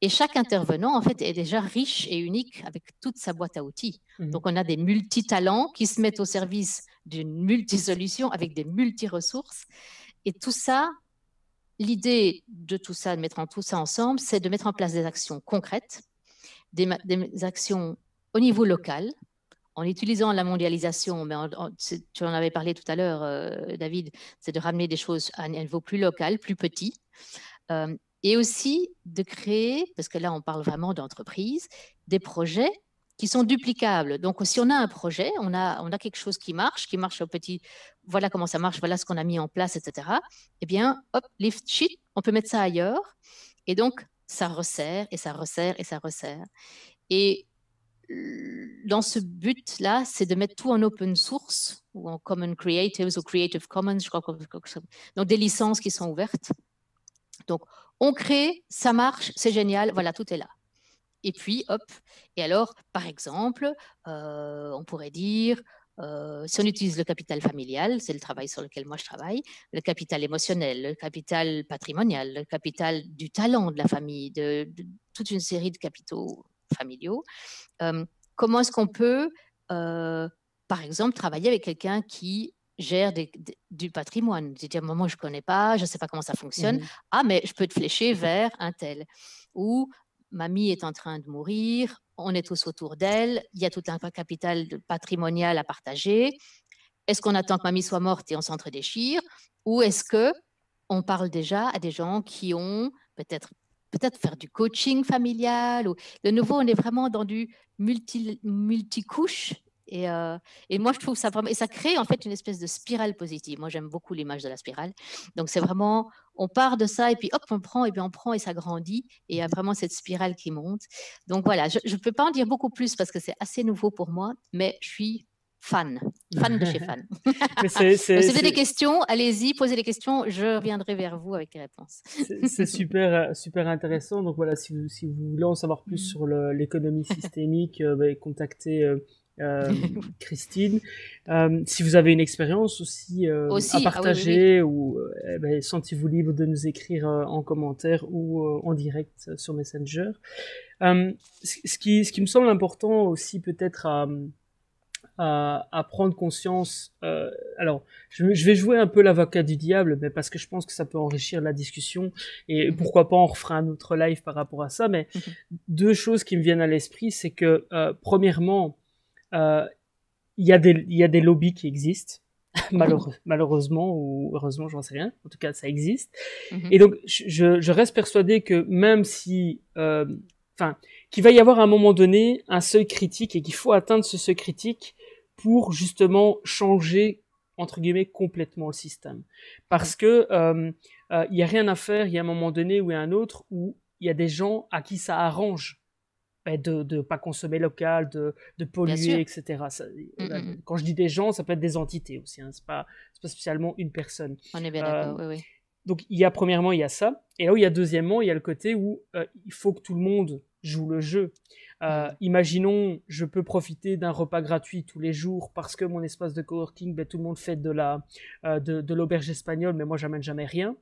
Speaker 2: Et chaque intervenant, en fait, est déjà riche et unique avec toute sa boîte à outils. Mmh. Donc, on a des multi-talents qui se mettent au service d'une multi-solution avec des multi-ressources. Et tout ça, l'idée de tout ça, de mettre tout ça ensemble, c'est de mettre en place des actions concrètes, des, actions au niveau local, en utilisant la mondialisation, mais tu en avais parlé tout à l'heure, euh, David, c'est de ramener des choses à un niveau plus local, plus petit, euh, et aussi de créer, parce que là on parle vraiment d'entreprise, des projets qui sont duplicables. Donc, si on a un projet, on a, on a quelque chose qui marche, qui marche au petit, voilà comment ça marche, voilà ce qu'on a mis en place, etc. Eh bien, hop, lift sheet, on peut mettre ça ailleurs. Et donc, ça resserre et ça resserre et ça resserre. Et dans ce but-là, c'est de mettre tout en open source ou en Common Creatives ou Creative Commons, je crois donc des licences qui sont ouvertes. Donc, on crée, ça marche, c'est génial, voilà, tout est là et puis hop. Et alors, par exemple, euh, on pourrait dire, euh, si on utilise le capital familial, c'est le travail sur lequel moi je travaille, le capital émotionnel, le capital patrimonial, le capital du talent de la famille, de, toute une série de capitaux familiaux, euh, comment est-ce qu'on peut, par exemple, travailler avec quelqu'un qui gère du patrimoine. C'est-à-dire, moment je ne connais pas, je ne sais pas comment ça fonctionne. Mmh ah, mais je peux te flécher vers un tel. Ou mamie est en train de mourir, on est tous autour d'elle, il y a tout un capital patrimonial à partager. Est-ce qu'on attend que mamie soit morte et on s'entre-déchire Ou est-ce que on parle déjà à des gens qui ont peut-être peut-être faire du coaching familial ou de nouveau on est vraiment dans du multi multicouche euh, et, moi, je trouve ça Et ça crée en fait une espèce de spirale positive. Moi, j'aime beaucoup l'image de la spirale. Donc, c'est vraiment. On part de ça et puis hop, on prend et puis on prend et ça grandit. Et il y a vraiment cette spirale qui monte. Donc, voilà, je ne peux pas en dire beaucoup plus parce que c'est assez nouveau pour moi, mais je suis fan, fan de chez fan. si vous avez des questions, allez-y, posez des questions, je reviendrai vers vous avec les réponses. c'est
Speaker 1: super, euh, super intéressant. Donc voilà, si vous, voulez en savoir plus mmh. sur l'économie systémique, euh, bah, contactez. Euh, Christine. Euh, si vous avez une expérience aussi, euh, à ah partager ou eh ben, sentez-vous libre de nous écrire en commentaire ou en direct sur Messenger. ce, qui, ce qui me semble important aussi peut-être à, prendre conscience. alors, je, vais jouer un peu l'avocat du diable, mais parce que je pense que ça peut enrichir la discussion et mhm. pourquoi pas on refera un autre live par rapport à ça. Mais mhm. deux choses qui me viennent à l'esprit, c'est que premièrement euh, il y, a des, y a des lobbies qui existent, malheureux, malheureusement ou heureusement, j'en sais rien. En tout cas, ça existe. Mhm. Et donc, je, je, reste persuadé que même si, euh, enfin, qu'il va y avoir à un moment donné un seuil critique et qu'il faut atteindre ce seuil critique pour justement changer entre guillemets complètement le système, parce que euh, il y a rien à faire. Il y a un moment donné ou un autre où il y a des gens à qui ça arrange bah, de ne pas consommer local, de, polluer, etc. Mm, mm, mm. Quand je dis des gens, ça peut être des entités aussi, hein. ce n'est pas, spécialement une personne. On est bien d'accord, euh, oui, Donc il y a premièrement, il y a ça. Et là il y a deuxièmement, il y a le côté où euh, il faut que tout le monde joue le jeu. Euh, imaginons, je peux profiter d'un repas gratuit tous les jours parce que mon espace de coworking, ben, tout le monde fait de, la, de, l'auberge espagnole, mais moi j'amène jamais rien.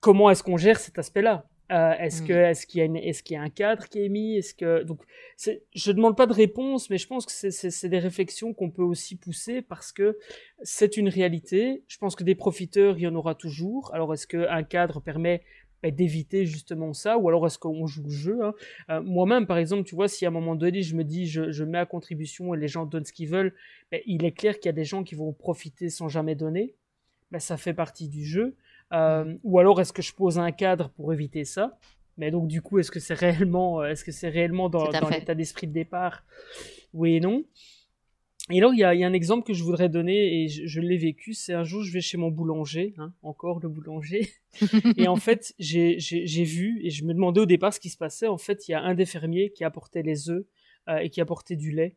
Speaker 1: Comment est-ce qu'on gère cet aspect-là euh, est-ce mm. que est-ce qu'il y a est-ce qu'il y a un cadre qui est mis Est-ce que donc je demande pas de réponse, mais je pense que c'est, des réflexions qu'on peut aussi pousser parce que c'est une réalité. Je pense que des profiteurs il y en aura toujours. Alors est-ce qu'un cadre permet bah, d'éviter justement ça ou alors est-ce qu'on joue le jeu hein? euh, Moi-même par exemple, tu vois, si à un moment donné je me dis je, je mets à contribution et les gens donnent ce qu'ils veulent, bah, il est clair qu'il y a des gens qui vont profiter sans jamais donner. Bah, ça fait partie du jeu. Euh, mm. ou alors est-ce que je pose un cadre pour éviter ça Mais donc du coup, est-ce que c'est réellement, euh, est-ce que c'est réellement dans, l'état d'esprit de départ Oui et non. Et là, il y, a un exemple que je voudrais donner et je, l'ai vécu. C'est un jour, je vais chez mon boulanger, hein, encore le boulanger. et en fait, j'ai vu et je me demandais au départ ce qui se passait. En fait, il y a un des fermiers qui apportait les œufs euh, et qui apportait du lait.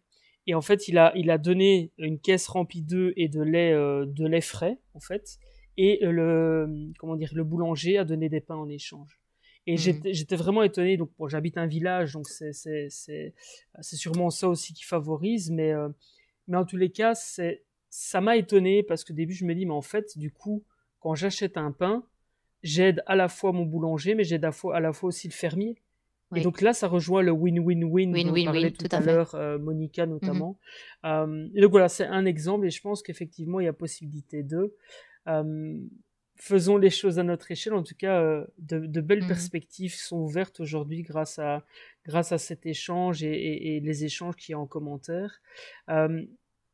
Speaker 1: Et en fait, il a, il a donné une caisse remplie d'œufs et de lait, de lait frais, en fait et euh, le comment dire le boulanger a donné des pains en échange. Et hmm. j'étais vraiment étonné. Donc, j'habite un village, donc c'est sûrement ça aussi qui favorise. Mais, euh, mais en tous les cas, ça m'a étonné parce qu'au début, je me dis, mais en fait, du coup, quand j'achète un pain, j'aide à la fois mon boulanger, mais j'aide à, la fois aussi le fermier. Et donc là, ça rejoint le win-win-win dont win, parlait tout, à, l'heure euh, Monica mhm. notamment. donc voilà, c'est un exemple et je pense qu'effectivement, il y a possibilité d'eux. Euh, faisons les choses à notre échelle. En tout cas, euh, de, belles mhm. perspectives sont ouvertes aujourd'hui grâce à, grâce à cet échange et, les échanges qu'il y a en commentaire. Euh,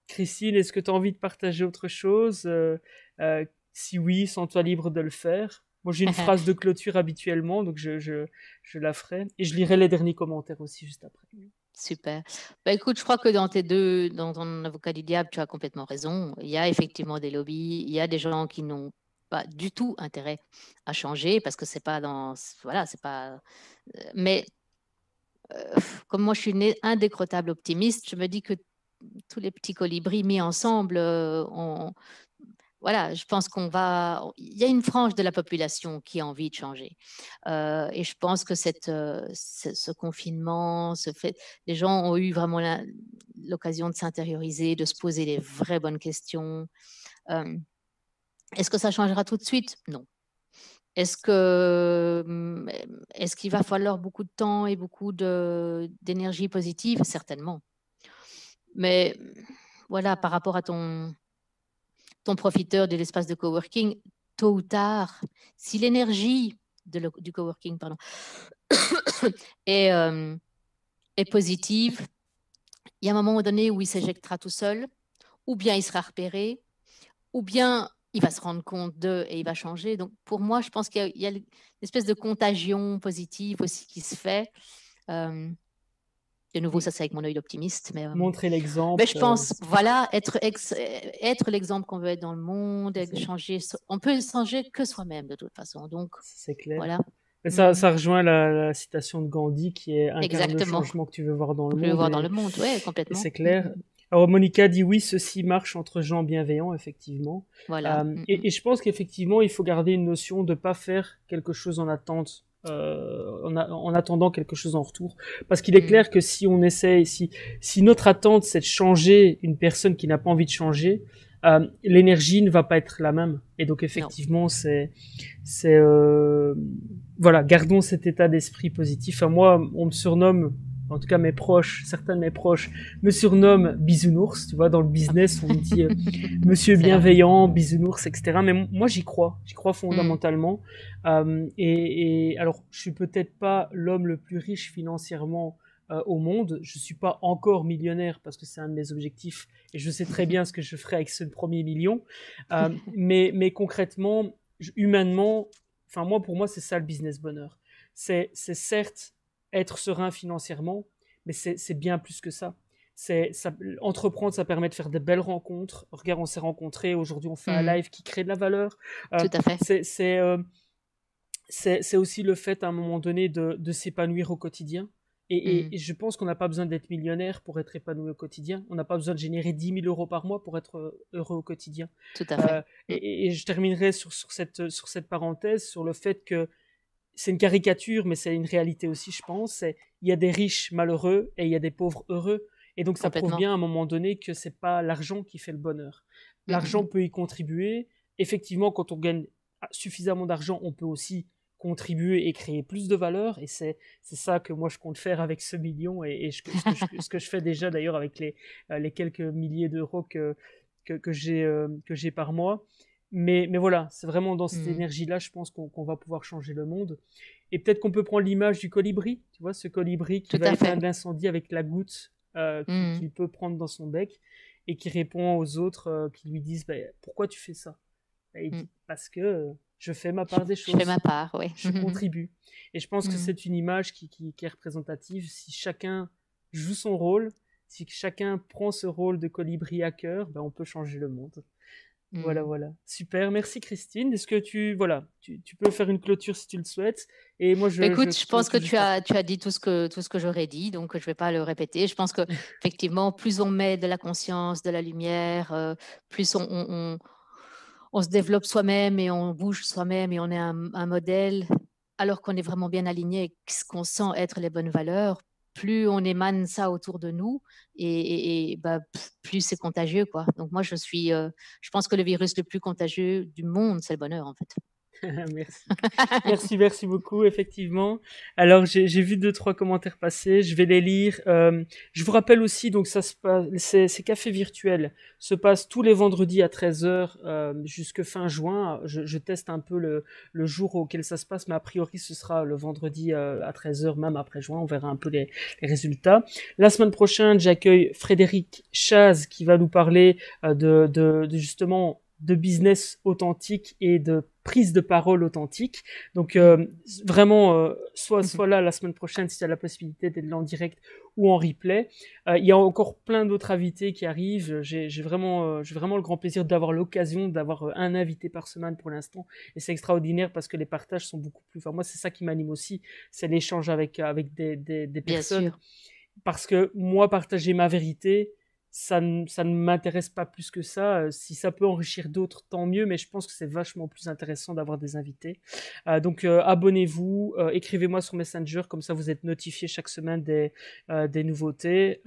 Speaker 1: Christine, est-ce que tu as envie de partager autre chose Si oui, sens-toi libre de le faire. Moi, j'ai une phrase de clôture habituellement, donc je la ferai. Et je lirai les derniers commentaires aussi juste après.
Speaker 2: Super. Bah, écoute, je crois que dans tes deux, dans ton avocat du diable, tu as complètement raison. Il y a effectivement des lobbies, il y a des gens qui n'ont pas du tout intérêt à changer parce que c'est pas dans, voilà, c'est pas. Euh, mais euh, comme moi, je suis une indécrottable optimiste, je me dis que tous les petits colibris mis ensemble, euh, ont voilà, je pense qu'on va. Il y a une frange de la population qui a envie de changer. Euh, et je pense que euh, ce, confinement, ce fait, les gens ont eu vraiment l'occasion de s'intérioriser, de se poser les vraies bonnes questions. Euh, est-ce que ça changera tout de suite Non. Est-ce que mm, est-ce qu'il va falloir beaucoup de temps et beaucoup d'énergie positive Certainement. Mais voilà, par rapport à ton ton profiteur de l'espace de coworking, tôt ou tard, si l'énergie du coworking est, euh, est positive, il y a un moment donné où il s'éjectera tout seul, ou bien il sera repéré, ou bien il va se rendre compte d'eux et il va changer. Donc pour moi, je pense qu'il y, a, une espèce de contagion positive aussi qui se fait. Euh, de nouveau, mm. ça c'est avec mon œil d'optimiste, mais euh, montrer l'exemple. Mais je euh, pense, voilà, être l'exemple qu'on veut être dans le monde, changer. On peut changer que soi-même de toute façon. Donc, c'est clair. Voilà.
Speaker 1: Ça, mm. ça, rejoint la, citation de Gandhi qui est un changement que tu veux voir dans le tu monde. Veux voir dans le monde, oui, complètement. C'est mm, clair. Alors Monica dit oui, ceci marche entre gens bienveillants, effectivement. Voilà. Euh, et, et, je pense qu'effectivement, il faut garder une notion de ne pas faire quelque chose en attente euh, en, en, attendant quelque chose en retour. Parce qu'il est mm. clair que si on essaye, si, si notre attente c'est de changer une personne qui n'a pas envie de changer, euh, l'énergie ne va pas être la même. Et donc effectivement, c'est, c'est, euh, voilà, gardons cet état d'esprit positif. Enfin, moi, on me surnomme en tout cas mes proches, certains de mes proches me surnomment Bisounours, tu vois, dans le business on dit euh, Monsieur bienveillant, Bisounours, etc. Mais moi j'y crois, j'y crois hmm. fondamentalement. Euh, et, alors je suis peut-être pas l'homme le plus riche financièrement euh, au monde, je suis pas encore millionnaire parce que c'est un de mes objectifs et je sais très bien ce que je ferai avec ce premier million. Euh, mais, mais concrètement, humainement, enfin moi pour moi c'est ça le business bonheur. C'est certes être serein financièrement, mais c'est bien plus que ça. C'est entreprendre, ça permet de faire des belles rencontres. Regarde, on s'est rencontrés. Aujourd'hui, on fait un mm. live qui crée de la valeur. Euh, Tout à fait. Euh, c'est aussi le fait, à un moment donné, de, s'épanouir au quotidien. Mm. Et, je pense qu'on n'a pas besoin d'être millionnaire pour être épanoui au quotidien. On n'a pas besoin de générer 10 000 euros par mois pour être euh, heureux au quotidien. Tout à fait. et, je terminerai sur, sur, sur cette parenthèse, sur le fait que c'est une caricature, mais c'est une réalité aussi, je pense. Il y a des riches malheureux et il y a des pauvres heureux. Et donc, ça prouve bien à un moment donné que c'est pas l'argent qui fait le bonheur. Mm-hmm. L'argent peut y contribuer. Effectivement, quand on gagne suffisamment d'argent, on peut aussi contribuer et créer plus de valeur. Et c'est ça que moi, je compte faire avec ce million et, ce, que je, fais déjà d'ailleurs avec les, euh, quelques milliers d'euros que, que, que j'ai euh, par mois. Mais, voilà, c'est vraiment dans cette mm. énergie-là, je pense qu'on va pouvoir changer le monde. Et peut-être qu'on peut prendre l'image du colibri, tu vois, ce colibri qui Tout va un l'incendie avec la goutte euh, mm. qu'il peut prendre dans son bec et qui répond aux autres euh, qui lui disent bah, Pourquoi tu fais ça bah, mm. Parce que euh, je fais ma part des choses. Je fais ma part, oui. Je contribue. Et je pense que c'est une image qui, est représentative. Si chacun joue son rôle, si chacun prend ce rôle de colibri à cœur, bah, on peut changer le monde. Voilà, mm. voilà. Super. Merci, Christine. Est-ce que tu, voilà, tu, peux faire une clôture si tu le souhaites. Et moi, je. Bah, écoute, je, pense que,
Speaker 2: tu as, tu as dit tout ce que, tout ce que j'aurais dit, donc je ne vais pas le répéter. Je pense que, effectivement, plus on met de la conscience, de la lumière, euh, plus on, on, se développe soi-même et on bouge soi-même et on est un, modèle alors qu'on est vraiment bien aligné avec ce qu'on sent être les bonnes valeurs, plus on émane ça autour de nous et, bah, plus c'est contagieux. Quoi. Donc moi, je, suis, euh, je pense que le virus le plus contagieux du monde, c'est le bonheur en fait. merci. merci,
Speaker 1: merci beaucoup, effectivement. Alors, j'ai vu deux, trois commentaires passer, je vais les lire. Euh, je vous rappelle aussi, donc, ça se passe, ces, cafés virtuels se passent tous les vendredis à 13h euh, jusque fin juin. Je, teste un peu le, jour auquel ça se passe, mais a priori, ce sera le vendredi euh, à 13h, même après juin. On verra un peu les, résultats. La semaine prochaine, j'accueille Frédéric Chaz qui va nous parler euh, de, de, de justement de business authentique et de prise de parole authentique. Donc euh, vraiment, euh, soit, mhm. soit là la semaine prochaine si tu as la possibilité d'être là en direct ou en replay. Euh, il y a encore plein d'autres invités qui arrivent. J'ai vraiment, j'ai vraiment le grand plaisir d'avoir l'occasion d'avoir un invité par semaine pour l'instant. Et c'est extraordinaire parce que les partages sont beaucoup plus... Enfin, moi, c'est ça qui m'anime aussi, c'est l'échange avec, avec des, des, personnes. Parce que moi, partager ma vérité, ça ne, ça ne m'intéresse pas plus que ça. Euh, si ça peut enrichir d'autres, tant mieux, mais je pense que c'est vachement plus intéressant d'avoir des invités. Euh, donc euh, abonnez-vous, écrivez-moi sur Messenger, comme ça vous êtes notifié chaque semaine des, des nouveautés.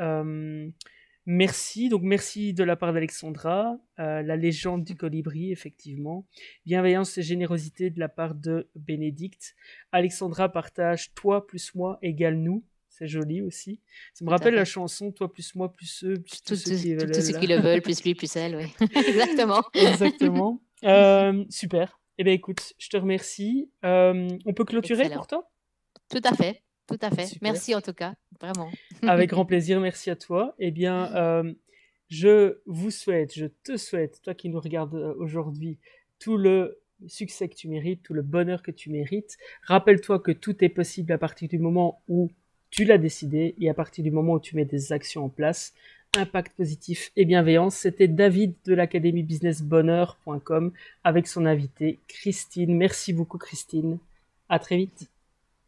Speaker 1: merci, donc merci de la part d'Alexandra, la légende du colibri, effectivement. Bienveillance et générosité de la part de Bénédicte. Alexandra partage toi plus moi égale nous. C'est joli aussi. Ça me rappelle la chanson Toi plus moi plus eux, plus tous ceux qui, veulent, tout ceux qui le veulent, plus lui plus elle, oui. Exactement. Exactement. Euh, super. Eh bien écoute, je te remercie. Euh, on peut clôturer pour
Speaker 2: toi Tout à fait. Tout à fait. Merci en tout cas, vraiment. Avec
Speaker 1: grand plaisir, merci à toi. Eh bien, euh, je vous souhaite, je te souhaite, toi qui nous regardes aujourd'hui, tout le succès que tu mérites, tout le bonheur que tu mérites. Rappelle-toi que tout est possible à partir du moment où tu l'as décidé et à partir du moment où tu mets des actions en place, impact positif et bienveillance. C'était David de l'Académie avec son invité Christine. Merci beaucoup Christine. À très vite.